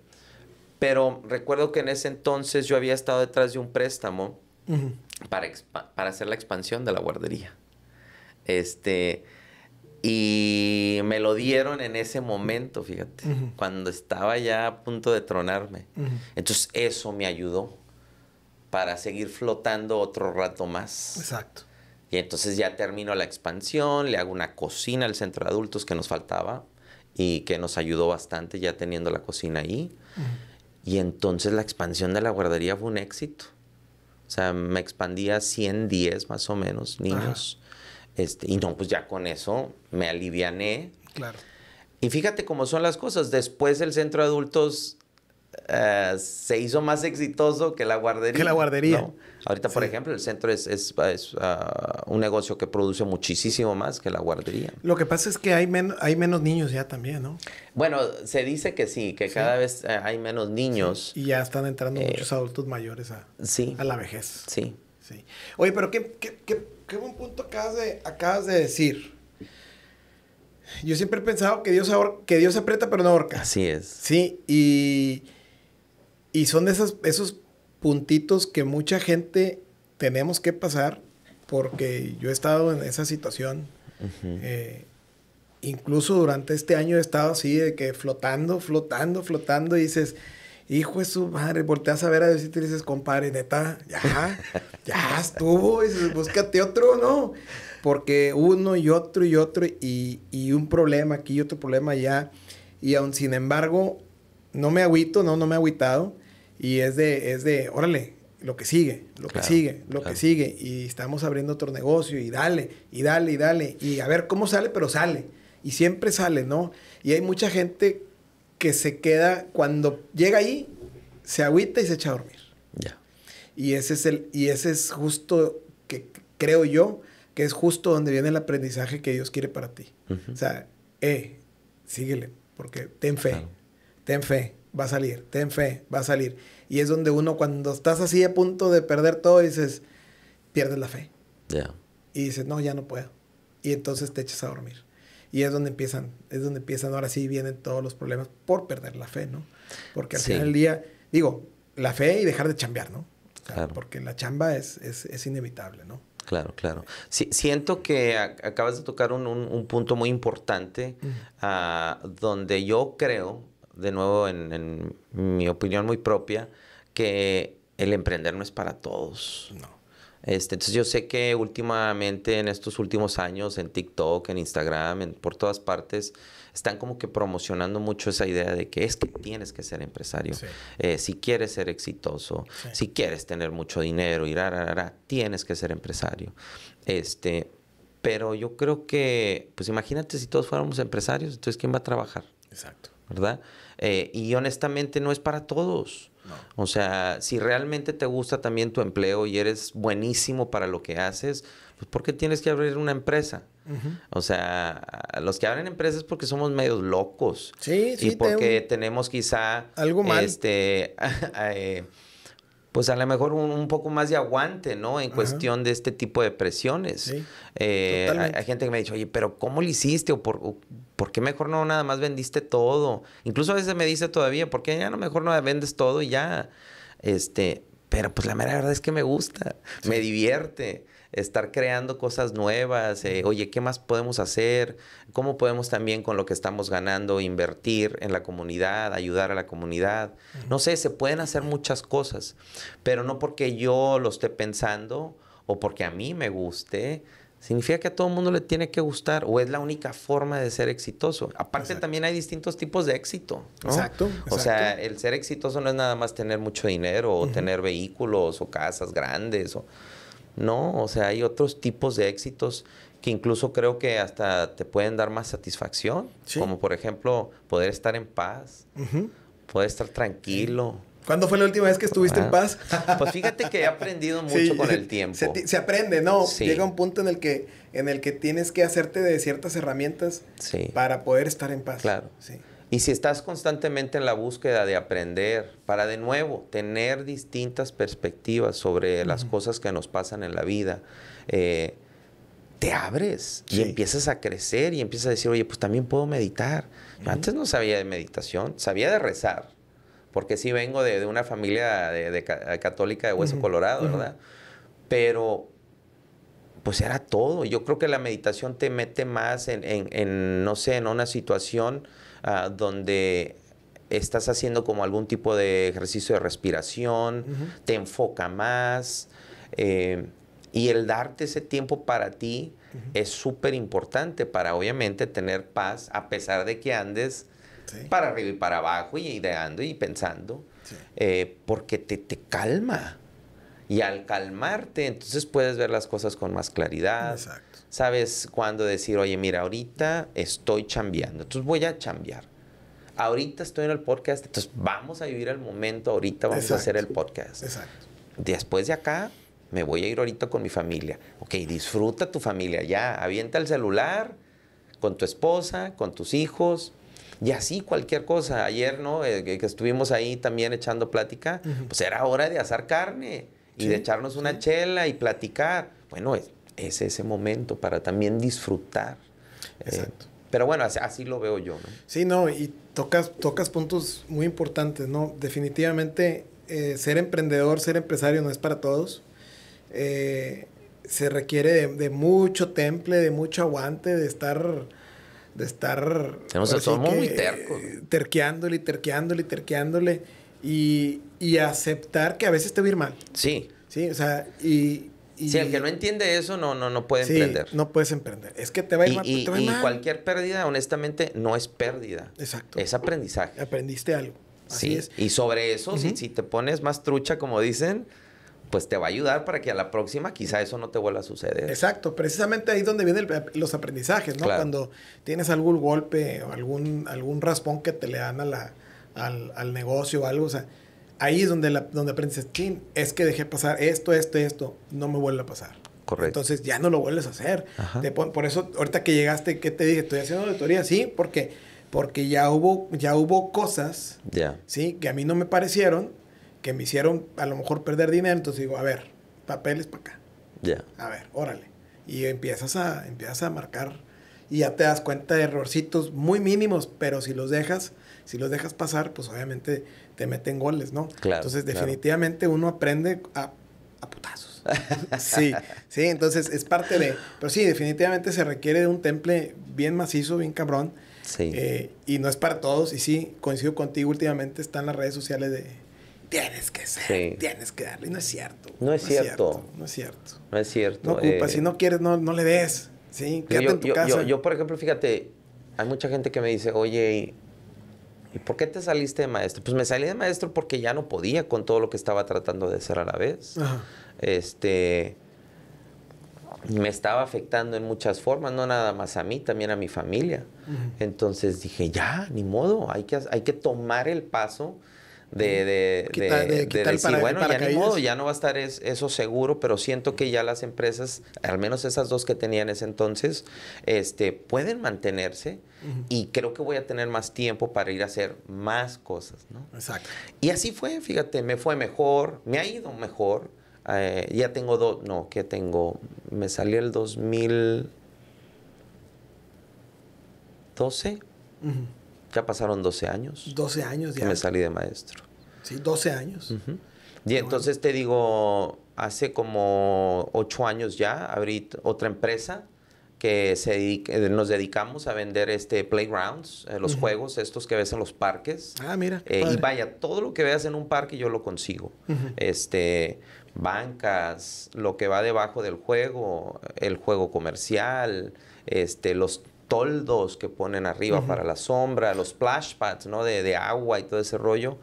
pero recuerdo que en ese entonces yo había estado detrás de un préstamo para, para hacer la expansión de la guardería. Este, y me lo dieron en ese momento, fíjate, cuando estaba ya a punto de tronarme. Entonces eso me ayudó para seguir flotando otro rato más. Exacto. Y entonces ya termino la expansión, le hago una cocina al centro de adultos que nos faltaba y que nos ayudó bastante ya teniendo la cocina ahí. Y entonces la expansión de la guardería fue un éxito. O sea, me expandía a 110 más o menos niños. Este, y no, pues ya con eso me aliviané. Claro. Y fíjate cómo son las cosas. Después el centro de adultos eh, se hizo más exitoso que la guardería. Que la guardería. Ahorita, por ejemplo, el centro es, ah, un negocio que produce muchísimo más que la guardería. Lo que pasa es que hay, hay menos niños ya también, ¿no? Bueno, se dice que sí, que cada vez eh, hay menos niños. Y ya están entrando eh, muchos adultos mayores a, a la vejez. Sí. sí. Oye, pero qué, qué, buen punto acabas de, acabas de decir. Yo siempre he pensado que Dios, que Dios aprieta pero no ahorca. Así es. Sí, y y son esos puntitos que mucha gente tenemos que pasar, porque yo he estado en esa situación. Eh, incluso durante este año he estado así, de que flotando, flotando, flotando, y dices, hijo de su madre, volteas a ver a Dios y te dices, compadre, neta, ya, ya estuvo, y dices, búscate otro, ¿no? Porque uno y otro y otro, y, y un problema aquí y otro problema allá, y aún sin embargo, no me agüito, no, no me he agüitado. Y es de, es de, órale, lo que sigue, lo que sigue, lo que sigue. Y estamos abriendo otro negocio y dale, y dale, y dale. Y a ver cómo sale, pero sale. Y siempre sale, ¿no? Y hay mucha gente que se queda, cuando llega ahí, se agüita y se echa a dormir. Ya. Y ese es el, y ese es justo que creo yo, que es justo donde viene el aprendizaje que Dios quiere para ti. O sea, eh, síguele, porque ten fe ten fe, va a salir, ten fe, va a salir. Y es donde uno cuando estás así a punto de perder todo, dices, pierdes la fe. ya Y dices, no, ya no puedo. Y entonces te echas a dormir. Y es donde empiezan, es donde empiezan, ahora sí vienen todos los problemas por perder la fe, ¿no? Porque al final del día, digo, la fe y dejar de chambear, ¿no? Porque la chamba es, es, inevitable, ¿no? Claro, claro. siento que acabas de tocar un, punto muy importante ah, donde yo creo de nuevo, en, mi opinión muy propia, que el emprender no es para todos. No. Este, entonces yo sé que últimamente, en estos últimos años, en TikTok, en Instagram, por todas partes, están como que promocionando mucho esa idea de que es que tienes que ser empresario. Eh, si quieres ser exitoso, si quieres tener mucho dinero, y tienes que ser empresario. Este, pero yo creo que, pues imagínate si todos fuéramos empresarios, entonces ¿quién va a trabajar? Exacto. ¿Verdad? Eh, y honestamente no es para todos. O sea, si realmente te gusta también tu empleo y eres buenísimo para lo que haces, pues ¿por qué tienes que abrir una empresa? O sea, los que abren empresas porque somos medios locos. Sí, sí. Y porque tenemos quizá... Algo más Este, eh, pues a lo mejor un, poco más de aguante, ¿no? En cuestión de este tipo de presiones. Eh, hay, gente que me ha dicho, oye, pero ¿cómo lo hiciste? ¿O por, qué mejor no nada más vendiste todo? Incluso a veces me dice todavía, ¿por qué ya no mejor no vendes todo y ya? Este, pero pues la mera verdad es que me gusta, me divierte estar creando cosas nuevas, eh, oye, ¿qué más podemos hacer? ¿Cómo podemos también con lo que estamos ganando invertir en la comunidad, ayudar a la comunidad? No sé, se pueden hacer muchas cosas, pero no porque yo lo esté pensando o porque a mí me guste, significa que a todo el mundo le tiene que gustar o es la única forma de ser exitoso. Aparte también hay distintos tipos de éxito. Exacto, O sea, el ser exitoso no es nada más tener mucho dinero o tener vehículos o casas grandes. O... No, o sea, hay otros tipos de éxitos que incluso creo que hasta te pueden dar más satisfacción, como por ejemplo poder estar en paz, poder estar tranquilo. ¿Cuándo fue la última vez que estuviste en ah. paz? Pues fíjate que he aprendido mucho con el tiempo. Se, aprende, ¿no? Llega un punto en el que en el que tienes que hacerte de ciertas herramientas para poder estar en paz. Claro. Sí. Y si estás constantemente en la búsqueda de aprender, para de nuevo tener distintas perspectivas sobre las cosas que nos pasan en la vida, eh, te abres y empiezas a crecer y empiezas a decir, oye, pues también puedo meditar. Antes no sabía de meditación, sabía de rezar, porque sí vengo de, una familia de, católica de Hueso Colorado, ¿verdad? Pero pues era todo. Yo creo que la meditación te mete más en, en no sé, en una situación Ah, donde estás haciendo como algún tipo de ejercicio de respiración, te enfoca más. Eh, y el darte ese tiempo para ti es súper importante para obviamente tener paz a pesar de que andes para arriba y para abajo y ideando y pensando, eh, porque te, te calma. Y al calmarte, entonces puedes ver las cosas con más claridad. Exacto sabes cuándo decir, oye, mira, ahorita estoy chambeando, entonces voy a chambear. Ahorita estoy en el podcast, entonces vamos a vivir el momento, ahorita vamos a hacer el podcast. Exacto. Después de acá, me voy a ir ahorita con mi familia. Ok, disfruta tu familia, ya, avienta el celular con tu esposa, con tus hijos, y así cualquier cosa. Ayer, ¿no? Eh, que, estuvimos ahí también echando plática, pues era hora de asar carne y de echarnos una chela y platicar. Bueno, es, es ese momento para también disfrutar. Eh, Exacto. pero bueno, así, lo veo yo, ¿no? Sí, no, y tocas, tocas puntos muy importantes, ¿no? Definitivamente eh, ser emprendedor, ser empresario no es para todos. Eh, se requiere de, mucho temple, de mucho aguante, de estar... De estar... Tenemos el somos muy tercos. Terqueándole, terqueándole, terqueándole. Y, y aceptar que a veces te va a ir mal. Sí. Sí, o sea, y, si el que no entiende eso no, no, no puede sí, emprender. No puedes emprender. Es que te va a ir mal, cualquier pérdida, honestamente, no es pérdida. Exacto. Es aprendizaje. Aprendiste algo. Así Es. Y sobre eso, si, te pones más trucha, como dicen, pues te va a ayudar para que a la próxima quizá eso no te vuelva a suceder. Exacto, precisamente ahí es donde vienen los aprendizajes, ¿no? Cuando tienes algún golpe o algún, algún raspón que te le dan a la, al, al negocio o algo, o sea, ahí es donde, la, donde aprendes, chin, es que dejé pasar esto, esto, esto, no me vuelve a pasar. Correcto. Entonces ya no lo vuelves a hacer. por eso, ahorita que llegaste, ¿qué te dije? Estoy haciendo auditoría, sí, porque, porque ya, hubo, ya hubo cosas, Ya. ¿sí? Que a mí no me parecieron, que me hicieron a lo mejor perder dinero. Entonces digo, a ver, papeles para acá. Ya. A ver, órale. Y empiezas a, empiezas a marcar y ya te das cuenta de errorcitos muy mínimos, pero si los dejas, si los dejas pasar, pues obviamente te meten goles, ¿no? Claro, entonces, definitivamente uno aprende a, a putazos. sí, sí, entonces es parte de. Pero sí, definitivamente se requiere de un temple bien macizo, bien cabrón. Sí. Eh, y no es para todos. Y sí, coincido contigo, últimamente están las redes sociales de tienes que ser, tienes que darle. Y no es cierto. No es, cierto. No es cierto. No es cierto. No ocupas. si eh. no quieres, no, no le des. Sí, quédate en tu casa. yo, por ejemplo, fíjate, hay mucha gente que me dice, oye, por qué te saliste de maestro? Pues me salí de maestro porque ya no podía con todo lo que estaba tratando de hacer a la vez. Este, me estaba afectando en muchas formas, no nada más a mí, también a mi familia. Entonces dije, ya, ni modo, hay que tomar el paso de, de, de, de decir, bueno, ya modo, ya no va a estar eso seguro, pero siento que ya las empresas, al menos esas dos que tenían en ese entonces, este, pueden mantenerse y creo que voy a tener más tiempo para ir a hacer más cosas, ¿no? Exacto. Y así fue, fíjate, me fue mejor, me ha ido mejor. Eh, ya tengo dos, no, ¿qué tengo? Me salió el 2012. Uh ya pasaron 12 años. 12 años ya. Que me salí de maestro. Sí, 12 años. Y entonces te digo, hace como 8 años ya abrí otra empresa que eh, nos dedicamos a vender este playgrounds, eh, los juegos estos que ves en los parques. Ah, mira. Eh, y vaya, todo lo que veas en un parque yo lo consigo. Este, bancas, lo que va debajo del juego, el juego comercial, este, los toldos que ponen arriba para la sombra, los splash pads, De, agua y todo ese rollo.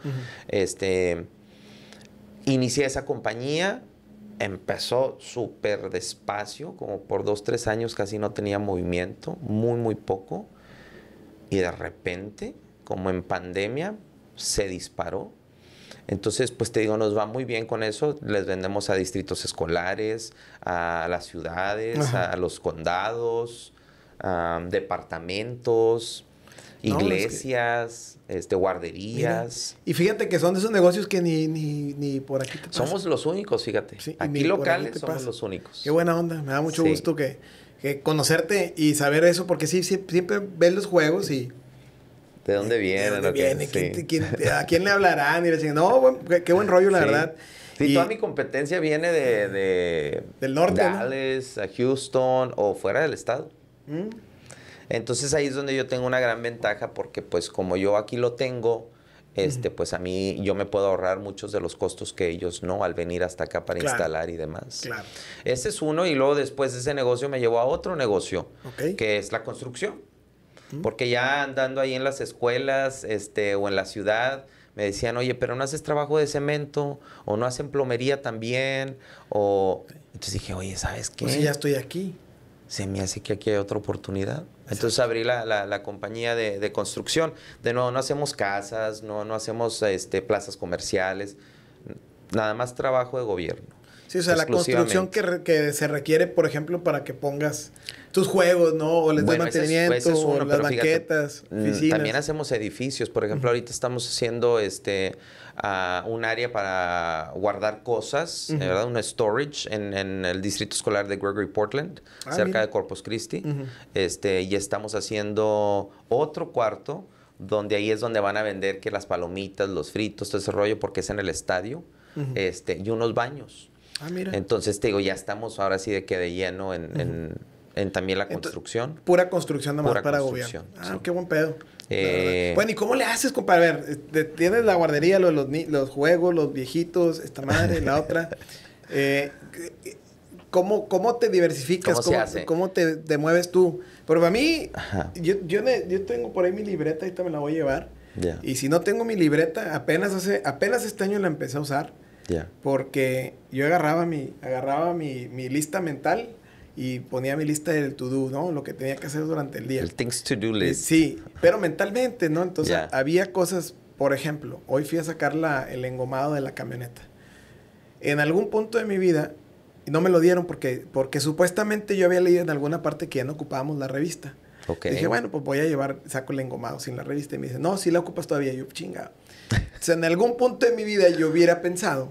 Este, inicié esa compañía, empezó súper despacio, como por dos, tres años casi no tenía movimiento, muy, muy poco. Y de repente, como en pandemia, se disparó. Entonces, pues te digo, nos va muy bien con eso. Les vendemos a distritos escolares, a las ciudades, a los condados, departamentos, iglesias, este, guarderías. y fíjate que son de esos negocios que ni, ni, por aquí te Somos los únicos, fíjate. aquí locales somos los únicos. Qué buena onda, me da mucho gusto que, conocerte y saber eso, porque sí, siempre ves los juegos y... ¿De dónde viene? a quién le hablarán? Y no, qué, buen rollo, la verdad. Sí, toda mi competencia viene de, del norte, Dallas, a Houston o fuera del estado. ¿Mm? Entonces ahí es donde yo tengo una gran ventaja porque pues como yo aquí lo tengo, este, pues a mí yo me puedo ahorrar muchos de los costos que ellos no al venir hasta acá para instalar y demás. Ese es uno y luego después de ese negocio me llevó a otro negocio, que es la construcción. Porque ya andando ahí en las escuelas este, o en la ciudad, me decían, oye, pero no haces trabajo de cemento, o no hacen plomería también, o... Entonces dije, oye, ¿sabes qué? Pues ya estoy aquí se me hace que aquí hay otra oportunidad. Entonces abrí la, compañía de, construcción. De nuevo, no hacemos casas, no, no hacemos este, plazas comerciales, nada más trabajo de gobierno. Sí, o sea, la construcción que, se requiere, por ejemplo, para que pongas tus juegos, ¿no? O les mantenimiento, las banquetas, mm, oficinas. También hacemos edificios. Por ejemplo, ahorita estamos haciendo este un área para guardar cosas, eh, ¿verdad? Un storage en, el distrito escolar de Gregory Portland, ah, cerca de Corpus Christi. este, y estamos haciendo otro cuarto donde ahí es donde van a vender que las palomitas, los fritos, todo ese rollo, porque es en el estadio, este, y unos baños. Ah, mira. Entonces, te digo, ya estamos ahora sí de que de lleno en, también la construcción. pura construcción nomás para gobierno. Ah, qué buen pedo. Eh, bueno, ¿y cómo le haces, compadre? A ver, eh, tienes la guardería, los, los, juegos, los viejitos, esta madre, la otra. Eh, ¿cómo, ¿Cómo te diversificas? ¿Cómo, ¿Cómo, ¿cómo te, te, mueves tú? Pero para mí, yo, yo, yo, tengo por ahí mi libreta, ahorita me la voy a llevar. Y si no tengo mi libreta, apenas, hace, apenas este año la empecé a usar. Porque yo agarraba mi, agarraba mi, mi lista mental y ponía mi lista del to-do, ¿no? Lo que tenía que hacer durante el día. El things to-do list. Sí, pero mentalmente, ¿no? Entonces había cosas, por ejemplo, hoy fui a sacar el engomado de la camioneta. En algún punto de mi vida, y no me lo dieron porque, porque supuestamente yo había leído en alguna parte que ya no ocupábamos la revista. Dije, bueno, pues voy a llevar, saco el engomado sin la revista. Y me dice, no, si la ocupas todavía. yo, chinga. o sea, en algún punto de mi vida yo hubiera pensado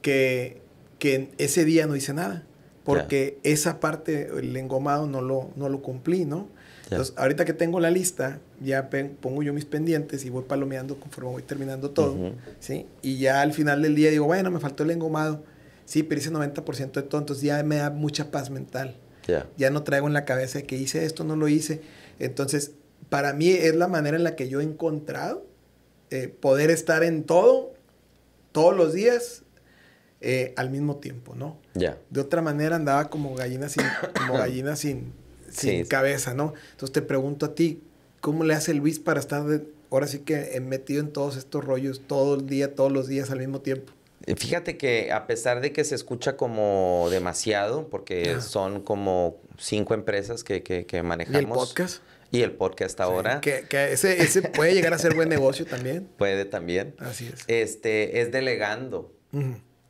que, que ese día no hice nada porque esa parte, el engomado, no lo, no lo cumplí, ¿no? Entonces, ahorita que tengo la lista, ya pongo yo mis pendientes y voy palomeando conforme voy terminando todo, ¿sí? Y ya al final del día digo, bueno, me faltó el engomado, sí, pero hice 90% de todo, entonces ya me da mucha paz mental. Ya no traigo en la cabeza que hice esto, no lo hice. Entonces, para mí es la manera en la que yo he encontrado eh, poder estar en todo, todos los días, eh, al mismo tiempo, ¿no? Ya. De otra manera andaba como gallina sin, como gallina sin, sin cabeza, ¿no? Entonces te pregunto a ti, ¿cómo le hace Luis para estar ahora sí que metido en todos estos rollos todo el día, todos los días al mismo tiempo? Eh, fíjate que a pesar de que se escucha como demasiado, porque ah. son como cinco empresas que, que, que manejamos. ¿Y el podcast? Y el podcast ahora. que, ese, ese, puede llegar a ser buen negocio también. Puede también. Así es. Este, es delegando.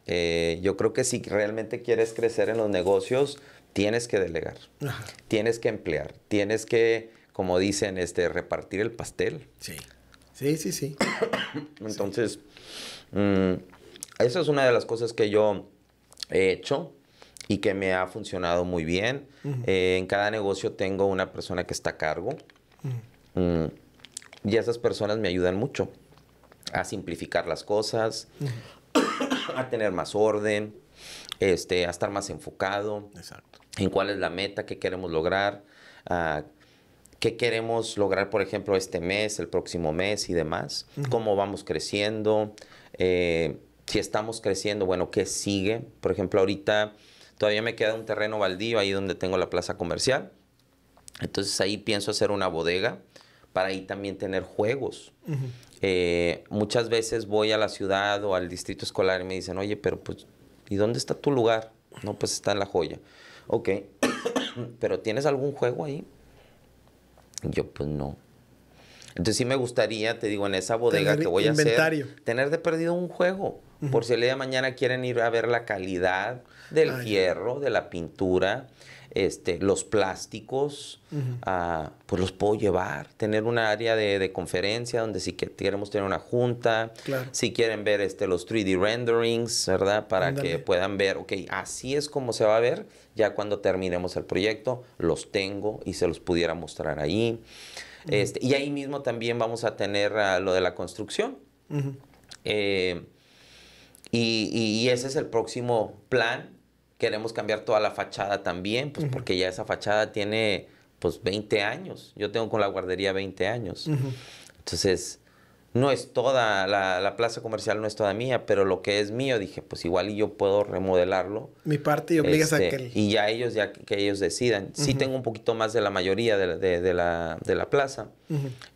Eh, yo creo que si realmente quieres crecer en los negocios, tienes que delegar, tienes que emplear, tienes que, como dicen, este, repartir el pastel. Sí, sí, sí, sí. Entonces, mm, esa es una de las cosas que yo he hecho y que me ha funcionado muy bien. Eh, en cada negocio tengo una persona que está a cargo mm, y esas personas me ayudan mucho a simplificar las cosas. a tener más orden, este, a estar más enfocado Exacto. en cuál es la meta que queremos lograr, ah, qué queremos lograr, por ejemplo, este mes, el próximo mes y demás, cómo vamos creciendo, eh, si estamos creciendo, bueno, qué sigue. Por ejemplo, ahorita todavía me queda un terreno baldío ahí donde tengo la plaza comercial. Entonces ahí pienso hacer una bodega para ahí también tener juegos. Eh, muchas veces voy a la ciudad o al distrito escolar y me dicen, oye, pero pues, ¿y dónde está tu lugar? No, pues está en la joya. Ok, pero ¿tienes algún juego ahí? Yo pues no. Entonces sí me gustaría, te digo, en esa bodega que voy a hacer, tener de perdido un juego. Por si el día de mañana quieren ir a ver la calidad del hierro, de la pintura, este, los plásticos, ah, pues los puedo llevar, tener un área de, conferencia donde si queremos tener una junta, si quieren ver este, los 3D renderings, ¿verdad? Para que puedan ver, ok, así es como se va a ver, ya cuando terminemos el proyecto, los tengo y se los pudiera mostrar ahí. Este, y ahí mismo también vamos a tener ah, lo de la construcción. Eh, y ese es el próximo plan Queremos cambiar toda la fachada también, pues porque ya esa fachada tiene pues 20 años. Yo tengo con la guardería 20 años. Entonces, no es toda, la, plaza comercial no es toda mía, pero lo que es mío, dije, pues igual yo puedo remodelarlo. Mi parte y obligas a este, que... Y ya ellos, ya que, ellos decidan. Sí tengo un poquito más de la mayoría de, la, plaza.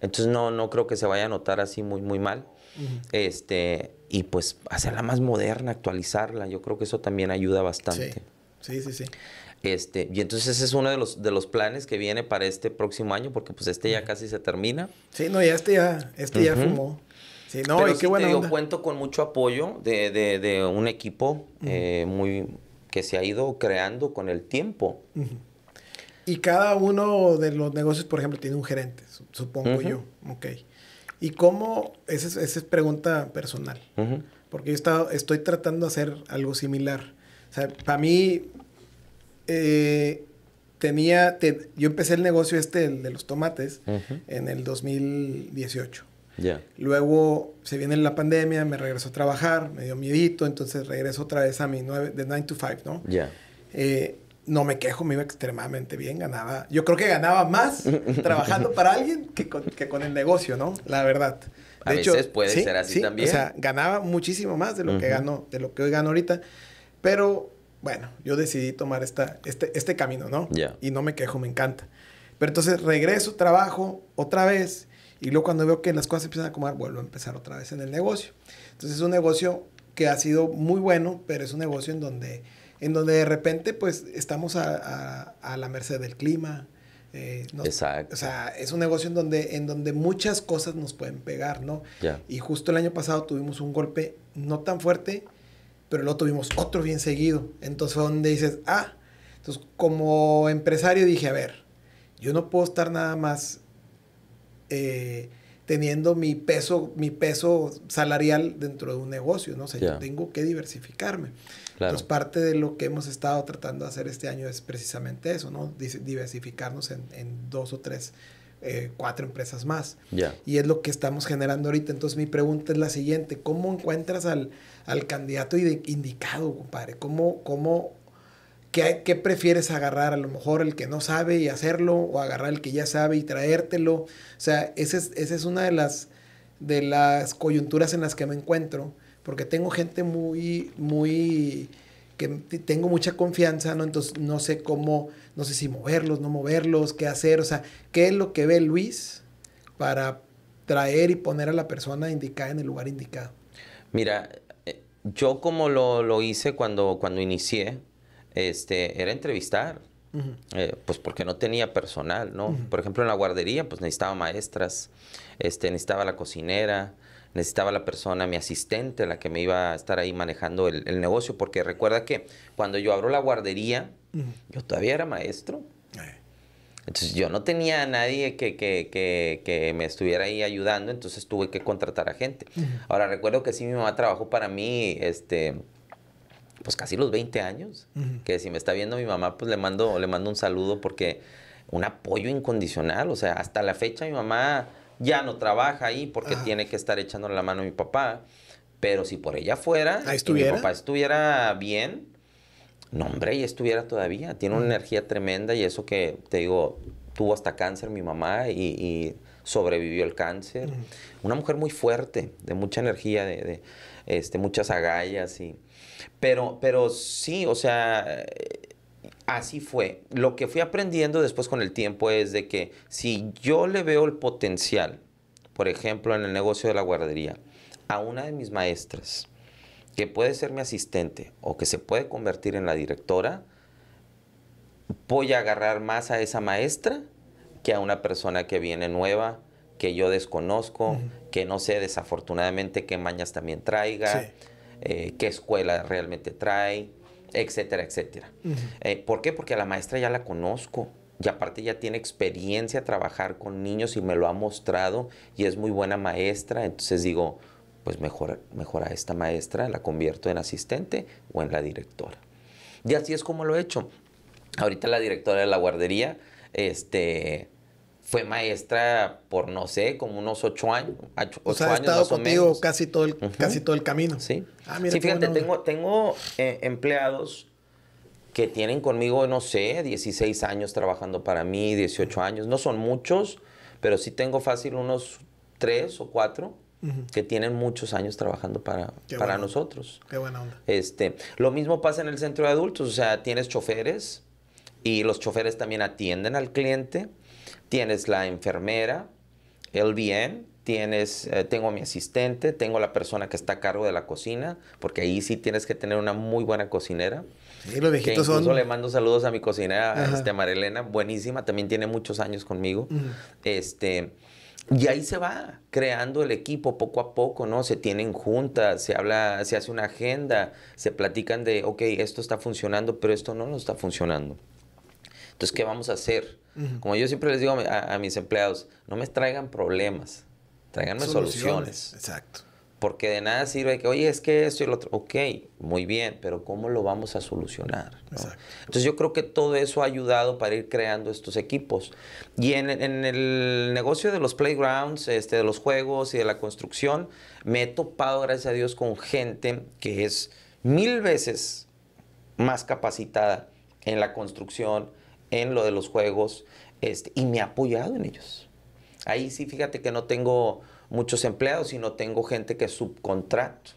Entonces no, no creo que se vaya a notar así muy, muy mal. Este, y pues hacerla más moderna, actualizarla. Yo creo que eso también ayuda bastante. Sí, sí, sí. Este, y entonces ese es uno de los, de los planes que viene para este próximo año, porque pues este ya casi se termina. Sí, no, ya este ya, este ya fumó. Sí, no, y qué bueno. Yo cuento con mucho apoyo de, de, un equipo eh, muy que se ha ido creando con el tiempo. Y cada uno de los negocios, por ejemplo, tiene un gerente, supongo yo. Ok. ¿Y cómo? Esa es, pregunta personal. Porque yo estaba estoy tratando de hacer algo similar. O sea, para mí, eh, tenía, yo empecé el negocio este el de los tomates en el 2018. Ya. Luego se viene la pandemia, me regresó a trabajar, me dio miedito, entonces regreso otra vez a mi de 9 to 5, ¿no? Ya. Eh, no me quejo, me iba extremadamente bien, ganaba. Yo creo que ganaba más trabajando para alguien que con, el negocio, ¿no? La verdad. De a hecho, veces puede ser así también. O sea, ganaba muchísimo más de lo que ganó de lo que hoy gano ahorita. Pero bueno, yo decidí tomar esta, este, este camino, ¿no? Y no me quejo, me encanta. Pero entonces regreso, trabajo otra vez. Y luego cuando veo que las cosas empiezan a acomodar, vuelvo a empezar otra vez en el negocio. Entonces es un negocio que ha sido muy bueno, pero es un negocio en donde en donde de repente pues estamos a, la merced del clima. Eh, Exacto. O sea, es un negocio en donde, en donde muchas cosas nos pueden pegar, ¿no? Y justo el año pasado tuvimos un golpe no tan fuerte, pero luego tuvimos otro bien seguido. Entonces fue donde dices, ah, entonces como empresario dije, a ver, yo no puedo estar nada más eh, teniendo mi peso, mi peso salarial dentro de un negocio, ¿no? O sea, yo tengo que diversificarme. Entonces, parte de lo que hemos estado tratando de hacer este año es precisamente eso, ¿no? Diversificarnos en, dos o tres, eh, cuatro empresas más. Y es lo que estamos generando ahorita. Entonces, mi pregunta es la siguiente: ¿cómo encuentras al, al candidato indicado, compadre? ¿Cómo, cómo ¿Qué, prefieres agarrar? A lo mejor el que no sabe y hacerlo, o agarrar el que ya sabe y traértelo. O sea, esa es, es una de las, de las coyunturas en las que me encuentro porque tengo gente muy, muy, que tengo mucha confianza, ¿no? Entonces no sé cómo, no sé si moverlos, no moverlos, qué hacer, o sea, qué es lo que ve Luis para traer y poner a la persona indicada en el lugar indicado. Mira, eh, yo como lo, hice cuando, cuando inicié, este, era entrevistar. Eh, pues porque no tenía personal, ¿no? Por ejemplo, en la guardería, pues necesitaba maestras, este, necesitaba la cocinera, necesitaba la persona, mi asistente, la que me iba a estar ahí manejando el, negocio, porque recuerda que cuando yo abro la guardería, yo todavía era maestro. Eh. Entonces yo no tenía a nadie que, me estuviera ahí ayudando, entonces tuve que contratar a gente. Ahora recuerdo que sí, mi mamá trabajó para mí, este, pues casi los 20 años, que si me está viendo mi mamá, pues le mando, le mando un saludo porque un apoyo incondicional, o sea, hasta la fecha mi mamá ya no trabaja ahí porque tiene que estar echándole la mano a mi papá. Pero si por ella fuera, si mi papá estuviera bien, no, hombre, y estuviera todavía. Tiene una energía tremenda y eso que te digo, tuvo hasta cáncer mi mamá y, sobrevivió el cáncer. Una mujer muy fuerte, de mucha energía, de, este, muchas agallas. Y, pero, pero sí, o sea, así fue. Lo que fui aprendiendo después con el tiempo es de que si yo le veo el potencial, por ejemplo, en el negocio de la guardería, a una de mis maestras, que puede ser mi asistente o que se puede convertir en la directora, voy a agarrar más a esa maestra que a una persona que viene nueva, que yo desconozco, que no sé desafortunadamente qué mañas también traiga, eh, qué escuela realmente trae, etcétera, etcétera. Eh, ¿Por qué? Porque a la maestra ya la conozco y aparte ya tiene experiencia trabajar con niños y me lo ha mostrado y es muy buena maestra, entonces digo, pues mejor, mejor a esta maestra la convierto en asistente o en la directora. Y así es como lo he hecho. Ahorita la directora de la guardería, este, fue maestra por, no sé, como unos ocho años. Ocho o sea, ha estado contigo Casi, todo el, casi todo el camino. Sí. Ah, mira sí, fíjate, tengo, tengo eh, empleados que tienen conmigo, no sé, 16 años trabajando para mí, 18 años. No son muchos, pero sí tengo fácil unos tres o cuatro que tienen muchos años trabajando para, para nosotros. Qué buena onda. Este, lo mismo pasa en el centro de adultos, o sea, tienes choferes y los choferes también atienden al cliente tienes la enfermera, el bien, tienes, eh, tengo a mi asistente, tengo la persona que está a cargo de la cocina, porque ahí sí tienes que tener una muy buena cocinera. Y los viejitos incluso le mando saludos a mi cocinera, este, Marilena, buenísima, también tiene muchos años conmigo. Este, y ahí se va creando el equipo poco a poco, ¿no? Se tienen juntas, se habla, se hace una agenda, se platican de, ok, esto está funcionando, pero esto no lo está funcionando. Entonces, ¿qué vamos a hacer? Como yo siempre les digo a, mis empleados, no me traigan problemas, tráiganme soluciones. Exacto. Porque de nada sirve que, oye, es que esto y lo otro. Ok, muy bien, pero ¿cómo lo vamos a solucionar? Entonces yo creo que todo eso ha ayudado para ir creando estos equipos. Y en, en, el negocio de los playgrounds, este, de los juegos y de la construcción, me he topado, gracias a Dios, con gente que es mil veces más capacitada en la construcción, en lo de los juegos este, y me ha apoyado en ellos. Ahí sí, fíjate que no tengo muchos empleados, sino tengo gente que subcontrato.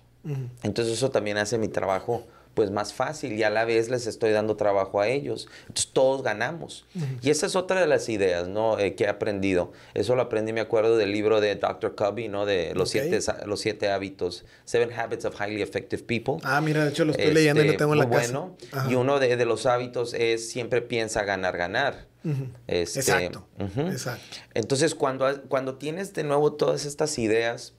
Entonces eso también hace mi trabajo pues más fácil y a la vez les estoy dando trabajo a ellos. Entonces todos ganamos. Y esa es otra de las ideas eh, que he aprendido. Eso lo aprendí, me acuerdo, del libro de Dr. Covey, ¿no? de los, siete, los siete hábitos, Seven Habits of Highly Effective People. Ah, mira, de hecho lo estoy este, leyendo y lo tengo en la Bueno, y uno de, los hábitos es siempre piensa ganar, ganar. Este, Exacto. Entonces, cuando, cuando tienes de nuevo todas estas ideas,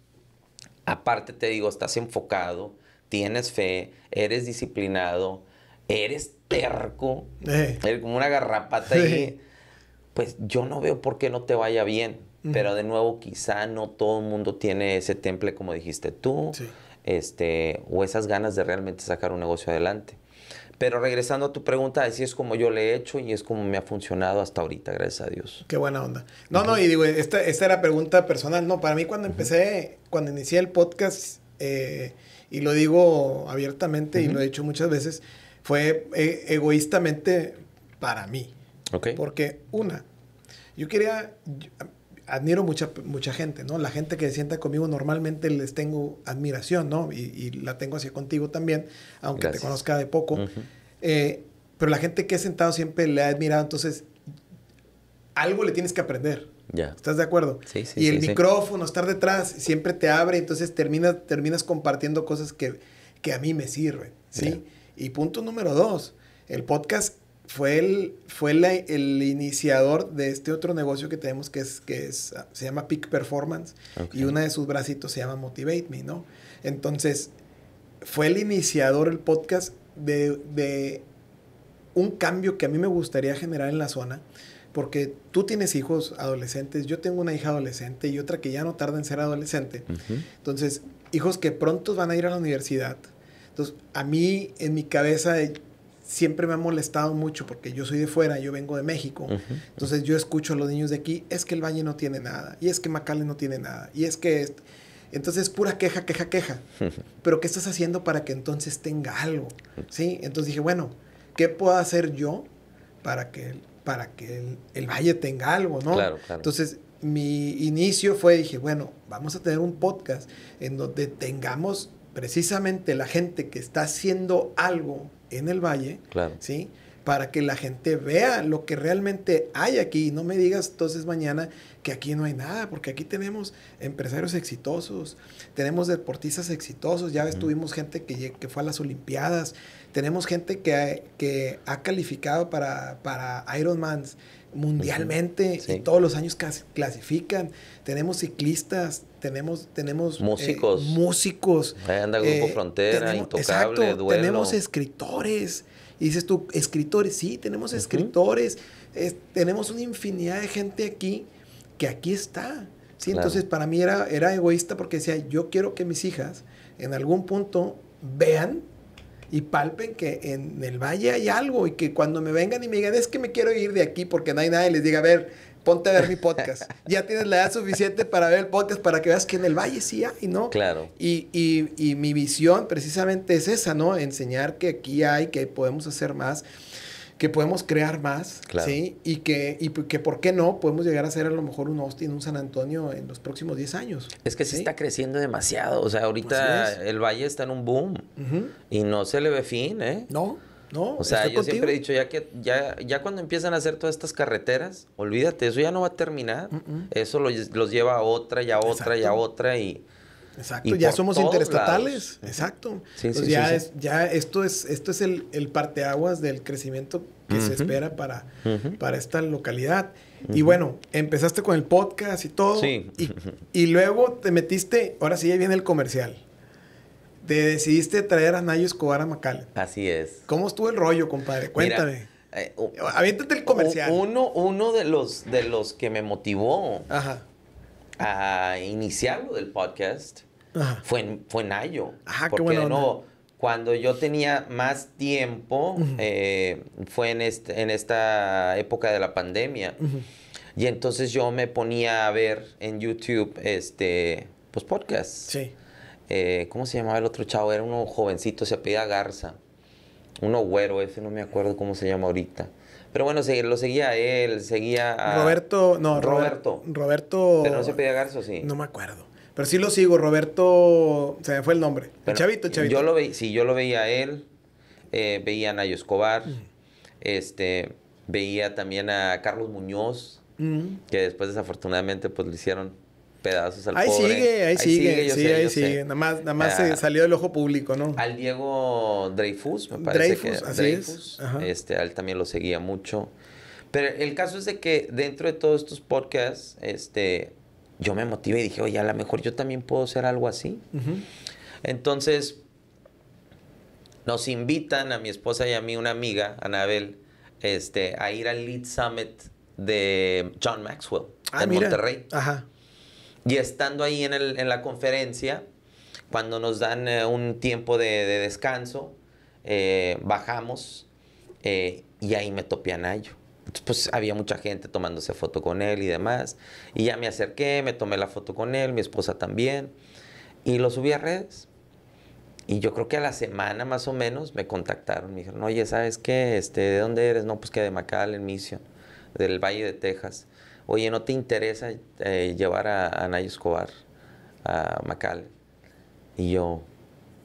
aparte te digo, estás enfocado, tienes fe, eres disciplinado, eres terco, eres como una garrapata ahí, pues yo no veo por qué no te vaya bien. Pero de nuevo, quizá no todo el mundo tiene ese temple como dijiste tú, este, o esas ganas de realmente sacar un negocio adelante. Pero regresando a tu pregunta, así es como yo le he hecho y es como me ha funcionado hasta ahorita, gracias a Dios. Qué buena onda. No, no, y digo, esta, esta era pregunta personal. No, para mí cuando empecé, cuando inicié el podcast, eh, y lo digo abiertamente y lo he dicho muchas veces, fue eh, egoístamente para mí. Ok. Porque una, yo quería, admiro mucha, mucha gente, ¿no? La gente que se sienta conmigo normalmente les tengo admiración, ¿no? Y, la tengo hacia contigo también, aunque te conozca de poco. Eh, pero la gente que he sentado siempre le ha admirado, entonces algo le tienes que aprender. ¿Estás de acuerdo? Y el micrófono, estar detrás, siempre te abre, entonces terminas, terminas compartiendo cosas que, que a mí me sirven, ¿sí? Y punto número dos, el podcast fue el, fue el iniciador de este otro negocio que tenemos que, es, que se llama Peak Performance y una de sus bracitos se llama Motivate Me, ¿no? Entonces, fue el iniciador el podcast de, de un cambio que a mí me gustaría generar en la zona porque tú tienes hijos adolescentes, yo tengo una hija adolescente y otra que ya no tarda en ser adolescente. Entonces, hijos que pronto van a ir a la universidad. Entonces, a mí en mi cabeza eh, siempre me ha molestado mucho porque yo soy de fuera, yo vengo de México. Entonces, yo escucho a los niños de aquí, es que el Valle no tiene nada, y es que Macale no tiene nada, y es que... Entonces, pura queja, queja, queja. Pero, ¿qué estás haciendo para que entonces tenga algo? ¿Sí? Entonces dije, bueno, ¿qué puedo hacer yo para que para que el, valle tenga algo, ¿no? Claro, claro. Entonces, mi inicio fue, dije, bueno, vamos a tener un podcast en donde tengamos precisamente la gente que está haciendo algo en el valle, ¿sí? Para que la gente vea lo que realmente hay aquí. No me digas entonces mañana que aquí no hay nada, porque aquí tenemos empresarios exitosos, tenemos deportistas exitosos, ya estuvimos tuvimos gente que, que fue a las Olimpiadas, tenemos gente que ha, que ha calificado para, para Ironman mundialmente y todos los años clasifican. Tenemos ciclistas, tenemos, tenemos eh, músicos. músicos. Ahí anda Grupo eh, Frontera, tenemos, Intocable, exacto, Tenemos escritores. Y dices tú, escritores, sí, tenemos escritores. tenemos una infinidad de gente aquí que aquí está. ¿sí? Entonces, para mí era, era egoísta porque decía, yo quiero que mis hijas en algún punto vean y palpen que en el valle hay algo y que cuando me vengan y me digan, es que me quiero ir de aquí porque no hay nada, les diga, a ver, ponte a ver mi podcast. ya tienes la edad suficiente para ver el podcast para que veas que en el valle sí hay, ¿no? Claro. Y, y, y mi visión precisamente es esa, ¿no? Enseñar que aquí hay, que podemos hacer más que podemos crear más, ¿sí? Y que, y que, ¿por qué no? Podemos llegar a ser a lo mejor un Austin, un San Antonio en los próximos 10 años. Es que se está creciendo demasiado. O sea, ahorita el Valle está en un boom y no se le ve fin, ¿eh? No, no. O sea, yo siempre he dicho, ya que ya, ya cuando empiezan a hacer todas estas carreteras, olvídate, eso ya no va a terminar. Mm, mm. Eso los, lleva a otra y a otra y a otra y... Exacto, ya somos interestatales. Exacto. Entonces ya, esto es, esto es el, parteaguas del crecimiento que se espera para, para esta localidad. Y bueno, empezaste con el podcast y todo. Sí. Y, luego te metiste, ahora sí ahí viene el comercial. Te decidiste traer a Nayo Escobar a Macal. Así es. ¿Cómo estuvo el rollo, compadre? Cuéntame. Eh, Aviéntate el comercial. Uno, uno de, los, de los que me motivó a iniciar lo del podcast fue, en, fue en Ayo. porque no cuando yo tenía más tiempo, eh, fue en, este, en esta época de la pandemia. Y entonces yo me ponía a ver en YouTube, este, pues podcasts. Eh, ¿Cómo se llamaba el otro chavo? Era uno jovencito, se pedía Garza. Uno güero, ese no me acuerdo cómo se llama ahorita. Pero bueno, lo seguía él, seguía a... Roberto, no, Roberto. Roberto. no se pedía Garza, sí. No me acuerdo. Pero sí lo sigo, Roberto, se me fue el nombre. el chavito, chavito. Yo lo sí, yo lo veía a él, eh, veía a Nayo Escobar, mm. este, veía también a Carlos Muñoz, mm. que después desafortunadamente pues le hicieron pedazos al ahí Sigue, ahí, sigue, ahí sigue. Nada más, ah. se salió del ojo público, ¿no? Al Diego Dreyfus, me parece que Dreyfus, este, a él también lo seguía mucho. Pero el caso es de que dentro de todos estos podcasts, este, yo me motivé y dije, oye, a lo mejor yo también puedo hacer algo así. Entonces, nos invitan a mi esposa y a mí, una amiga, Anabel, este, a ir al Lead Summit de John Maxwell ah, en Monterrey. Ajá. Y estando ahí en, la conferencia, cuando nos dan eh, un tiempo de, descanso, eh, bajamos eh, y ahí me topé a pues había mucha gente tomándose foto con él y demás. Y ya me acerqué, me tomé la foto con él, mi esposa también. Y lo subí a redes. Y yo creo que a la semana más o menos me contactaron. Me dijeron, oye, ¿sabes qué? Este, ¿De dónde eres? No, pues que de Macal, en Mission, del Valle de Texas. Oye, ¿no te interesa eh, llevar a, Nayo Escobar a Macal? Y yo,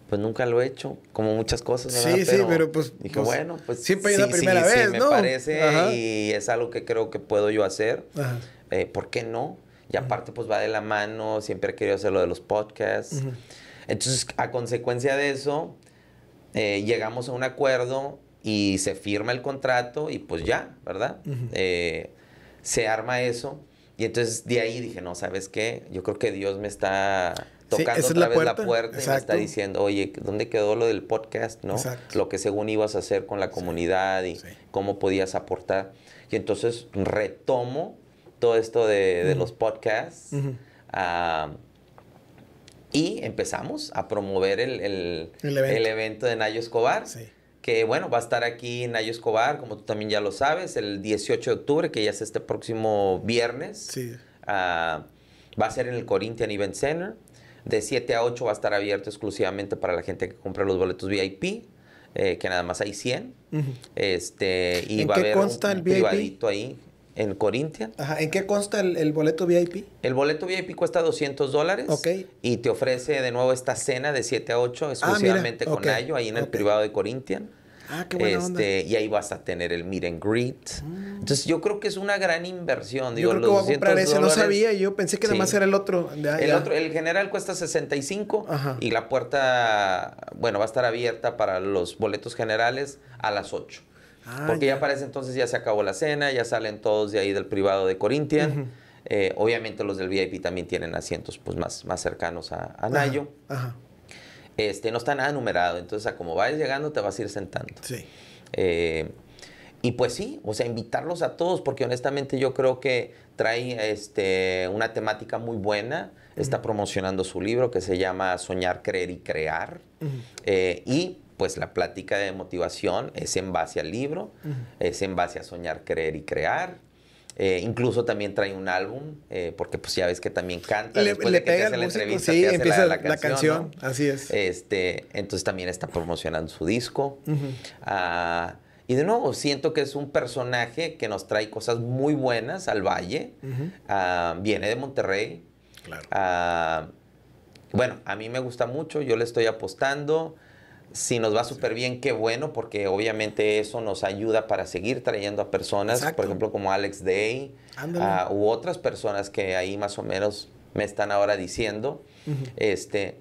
pues nunca lo he hecho, como muchas cosas. ¿verdad? Sí, sí, pero pues, pues. bueno, pues. Siempre hay una primera vez, ¿no? Me parece y es algo que creo que puedo yo hacer. Ajá. Eh, ¿Por qué no? Y aparte, pues va de la mano, siempre he querido hacer lo de los podcasts. Entonces, a consecuencia de eso, eh, llegamos a un acuerdo y se firma el contrato y pues ya, ¿verdad? Eh, se arma eso. Y entonces de ahí dije, no, ¿sabes qué? Yo creo que Dios me está tocando otra la vez puerta. la puerta y está diciendo, oye, ¿dónde quedó lo del podcast? ¿no? Lo que según ibas a hacer con la comunidad y cómo podías aportar. Y entonces retomo todo esto de, los podcasts y empezamos a promover el, el, evento. de Nayo Escobar. Que bueno, va a estar aquí en Nayo Escobar, como tú también ya lo sabes, el 18 de octubre, que ya es este próximo viernes. Ah, va a ser en el Corinthian Event Center. De 7 a 8 va a estar abierto exclusivamente para la gente que compra los boletos VIP. Eh, que nada más hay 100. este, y ¿En va qué a haber consta el VIP? privadito ahí en Corinthians. ¿En qué consta el, boleto VIP? El boleto VIP cuesta 200 dólares. Okay. Y te ofrece de nuevo esta cena de 7 a 8 ah, exclusivamente con Ayo ahí en el privado de Corintian. Ah, qué este, Y ahí vas a tener el meet and greet. Mm. Entonces, yo creo que es una gran inversión. yo creo que voy comprar ese, no sabía. Yo pensé que además era el otro. el general cuesta 65 y la puerta, bueno, va a estar abierta para los boletos generales a las 8. Ah, porque ya. parece entonces ya se acabó la cena, ya salen todos de ahí del privado de Corinthian. Eh, obviamente los del VIP también tienen asientos pues, más, más cercanos a, Nayo. Ajá. Este, no está nada numerado, entonces a como vayas llegando te vas a ir sentando. Sí. Eh, y pues sí, o sea, invitarlos a todos, porque honestamente yo creo que trae este, una temática muy buena. Está promocionando su libro que se llama Soñar, Creer y Crear. Eh, y pues la plática de motivación es en base al libro, es en base a soñar, creer y crear. Eh, incluso también trae un álbum, eh, porque pues ya ves que también canta. Le, después le de que la entrevista, la, canción. Así es. Este, entonces también está promocionando su disco. Ah, y de nuevo, siento que es un personaje que nos trae cosas muy buenas al valle. Ah, viene de Monterrey. Ah, bueno, a mí me gusta mucho, yo le estoy apostando. Si nos va súper bien, qué bueno, porque obviamente eso nos ayuda para seguir trayendo a personas, por ejemplo, como Alex Day ah, u otras personas que ahí más o menos me están ahora diciendo. este,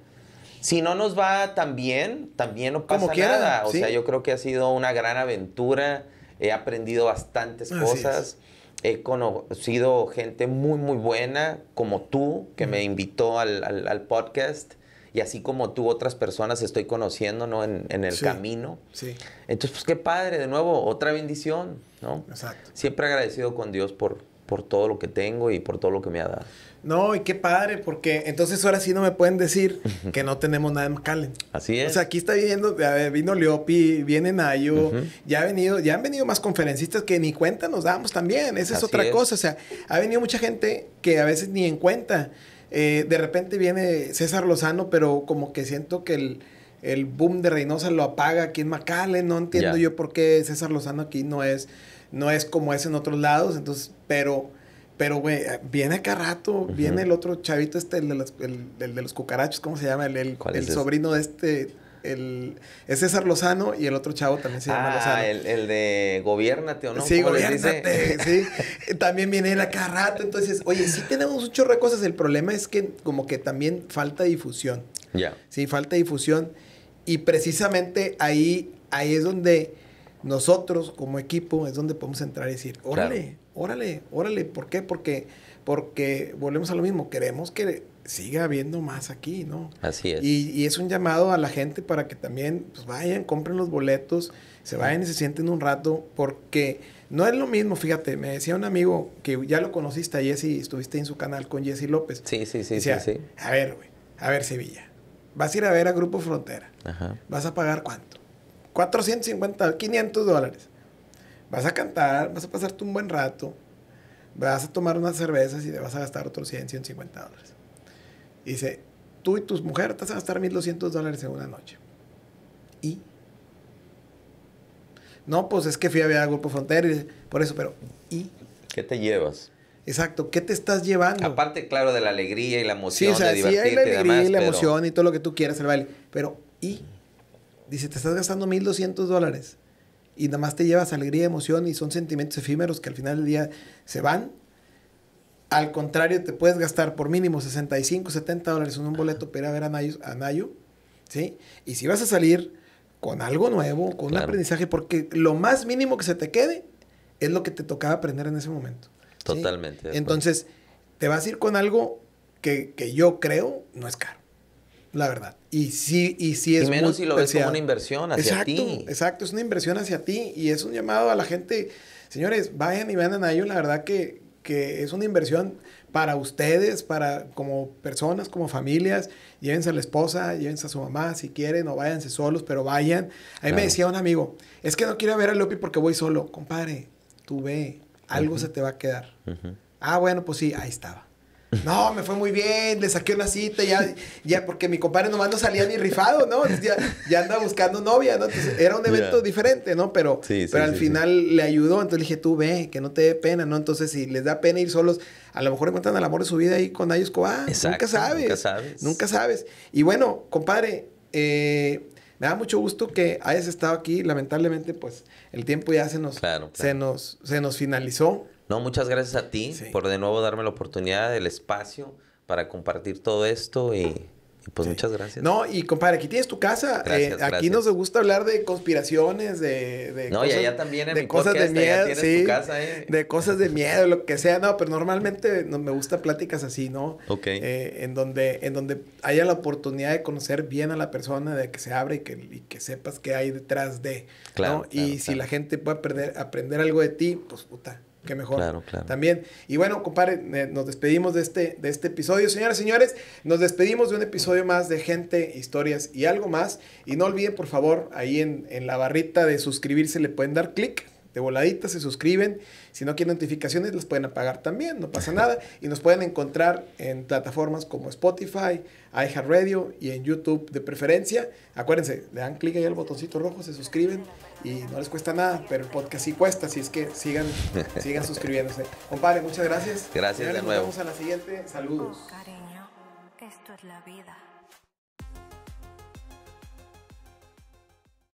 si no nos va tan bien, también no pasa nada. O sea, yo creo que ha sido una gran aventura. He aprendido bastantes cosas. he conocido gente muy, muy buena, como tú, que me invitó al, al podcast y así como tú otras personas estoy conociendo, ¿no? En, en el camino. Sí. Entonces, pues qué padre, de nuevo, otra bendición, ¿no? Exacto. Siempre agradecido con Dios por, por todo lo que tengo y por todo lo que me ha dado. No, y qué padre, porque entonces ahora sí no me pueden decir que no tenemos nada en McAllen. Así es. O sea, aquí está viendo, vino Leopi, viene Nayo, ya, ha venido, ya han venido más conferencistas que ni cuenta nos damos también. Esa es otra cosa. O sea, ha venido mucha gente que a veces ni en cuenta. Eh, de repente viene César Lozano, pero como que siento que el, boom de Reynosa lo apaga aquí en Macale. No entiendo yo por qué César Lozano aquí no es, no es como es en otros lados. Entonces, pero... Pero, güey, viene acá rato, viene el otro chavito este, el de, los, el, de los cucarachos, ¿cómo se llama? El, sobrino de este el, es César Lozano y el otro chavo también se llama ah, Lozano. El, el de gobiernate o no. Sí, gobiernate, sí. También viene él acá rato. Entonces, oye, sí tenemos un chorro de cosas. El problema es que como que también falta difusión. Ya. Sí, falta difusión. Y precisamente ahí, ahí es donde nosotros como equipo es donde podemos entrar y decir, órale, órale, órale. ¿Por qué? Porque, porque volvemos a lo mismo. Queremos que sigue habiendo más aquí, ¿no? Así es. Y, es un llamado a la gente para que también pues, vayan, compren los boletos, se vayan y se sienten un rato, porque no es lo mismo, fíjate, me decía un amigo que ya lo conociste a Jesse, estuviste en su canal con Jesse López. Sí, sí, sí, sí, sí, A ver, güey, a ver Sevilla, vas a ir a ver a Grupo Frontera, Ajá. vas a pagar cuánto? 450, 500 dólares. Vas a cantar, vas a pasarte un buen rato, vas a tomar unas cervezas y te vas a gastar otros 100, 150 dólares dice, tú y tus mujeres te vas a gastar 1.200 dólares en una noche. Y... No, pues es que fui a ver a Grupo Frontera y por eso, pero... ¿Y? ¿Qué te llevas? Exacto, ¿qué te estás llevando? Aparte, claro, de la alegría y la emoción, sí, de sí hay la alegría y, la emoción y todo lo que tú quieras el baile. Pero, ¿y? Dice, te estás gastando 1.200 dólares y nada más te llevas alegría, emoción y son sentimientos efímeros que al final del día se van al contrario, te puedes gastar por mínimo 65, 70 dólares en un boleto para ir a ver a Nayo, ¿sí? Y si vas a salir con algo nuevo, con un aprendizaje, porque lo más mínimo que se te quede es lo que te tocaba aprender en ese momento. Totalmente. Entonces, te vas a ir con algo que, yo creo no es caro la verdad. Y sí, y es menos si lo ves como una inversión hacia ti. Exacto, es una inversión hacia ti y es un llamado a la gente. Señores, vayan y vean a Nayo, la verdad que, que es una inversión para ustedes, para como personas, como familias. Llévense a la esposa, llévense a su mamá si quieren o váyanse solos, pero vayan. Ahí me decía un amigo, es que no quiero ver a Lopi porque voy solo. Compadre, tú ve, algo se te va a quedar. Ah, bueno, pues sí, ahí estaba. No, me fue muy bien, le saqué una cita, ya, ya porque mi compadre nomás no salía ni rifado, ¿no? Ya, ya buscando novia, ¿no? Entonces, era un evento diferente, ¿no? Pero, pero al final le ayudó, entonces le dije, tú ve, que no te dé pena, ¿no? Entonces, si les da pena ir solos, a lo mejor encuentran el amor de su vida ahí con Ayusco, Ah, nunca sabes. Nunca sabes. sabes. Y bueno, compadre, eh, me da mucho gusto que hayas estado aquí. Lamentablemente, pues, el tiempo ya se nos, Se nos, se nos finalizó. No, muchas gracias a ti por de nuevo darme la oportunidad, el espacio para compartir todo esto y... Pues muchas gracias. No, y compadre, aquí tienes tu casa. Eh, aquí nos gusta hablar de conspiraciones, de, cosas, de miedo, eh. de cosas de miedo, lo que sea. No, pero normalmente me gusta pláticas así, ¿no? Ok. Eh, en donde en donde haya la oportunidad de conocer bien a la persona, de que se abra y que, que sepas qué hay detrás de. Claro. Y si la gente puede aprender algo de ti, pues puta, que mejor. Claro, También. Y bueno, compadre, eh, nos despedimos de este, de este episodio. Señoras y señores, nos despedimos de un episodio más de Gente, Historias y algo más. Y no olviden, por favor, ahí en, en la barrita de suscribirse le pueden dar clic. De voladita se suscriben. Si no quieren notificaciones, las pueden apagar también, no pasa nada. Y nos pueden encontrar en plataformas como Spotify, iHeartRadio y en YouTube de preferencia. Acuérdense, le dan clic ahí al botoncito rojo, se suscriben y no les cuesta nada, pero el podcast sí cuesta, así es que sigan, sigan suscribiéndose. Compadre, muchas gracias. Gracias de nuevo. Nos vemos a la siguiente. Saludos.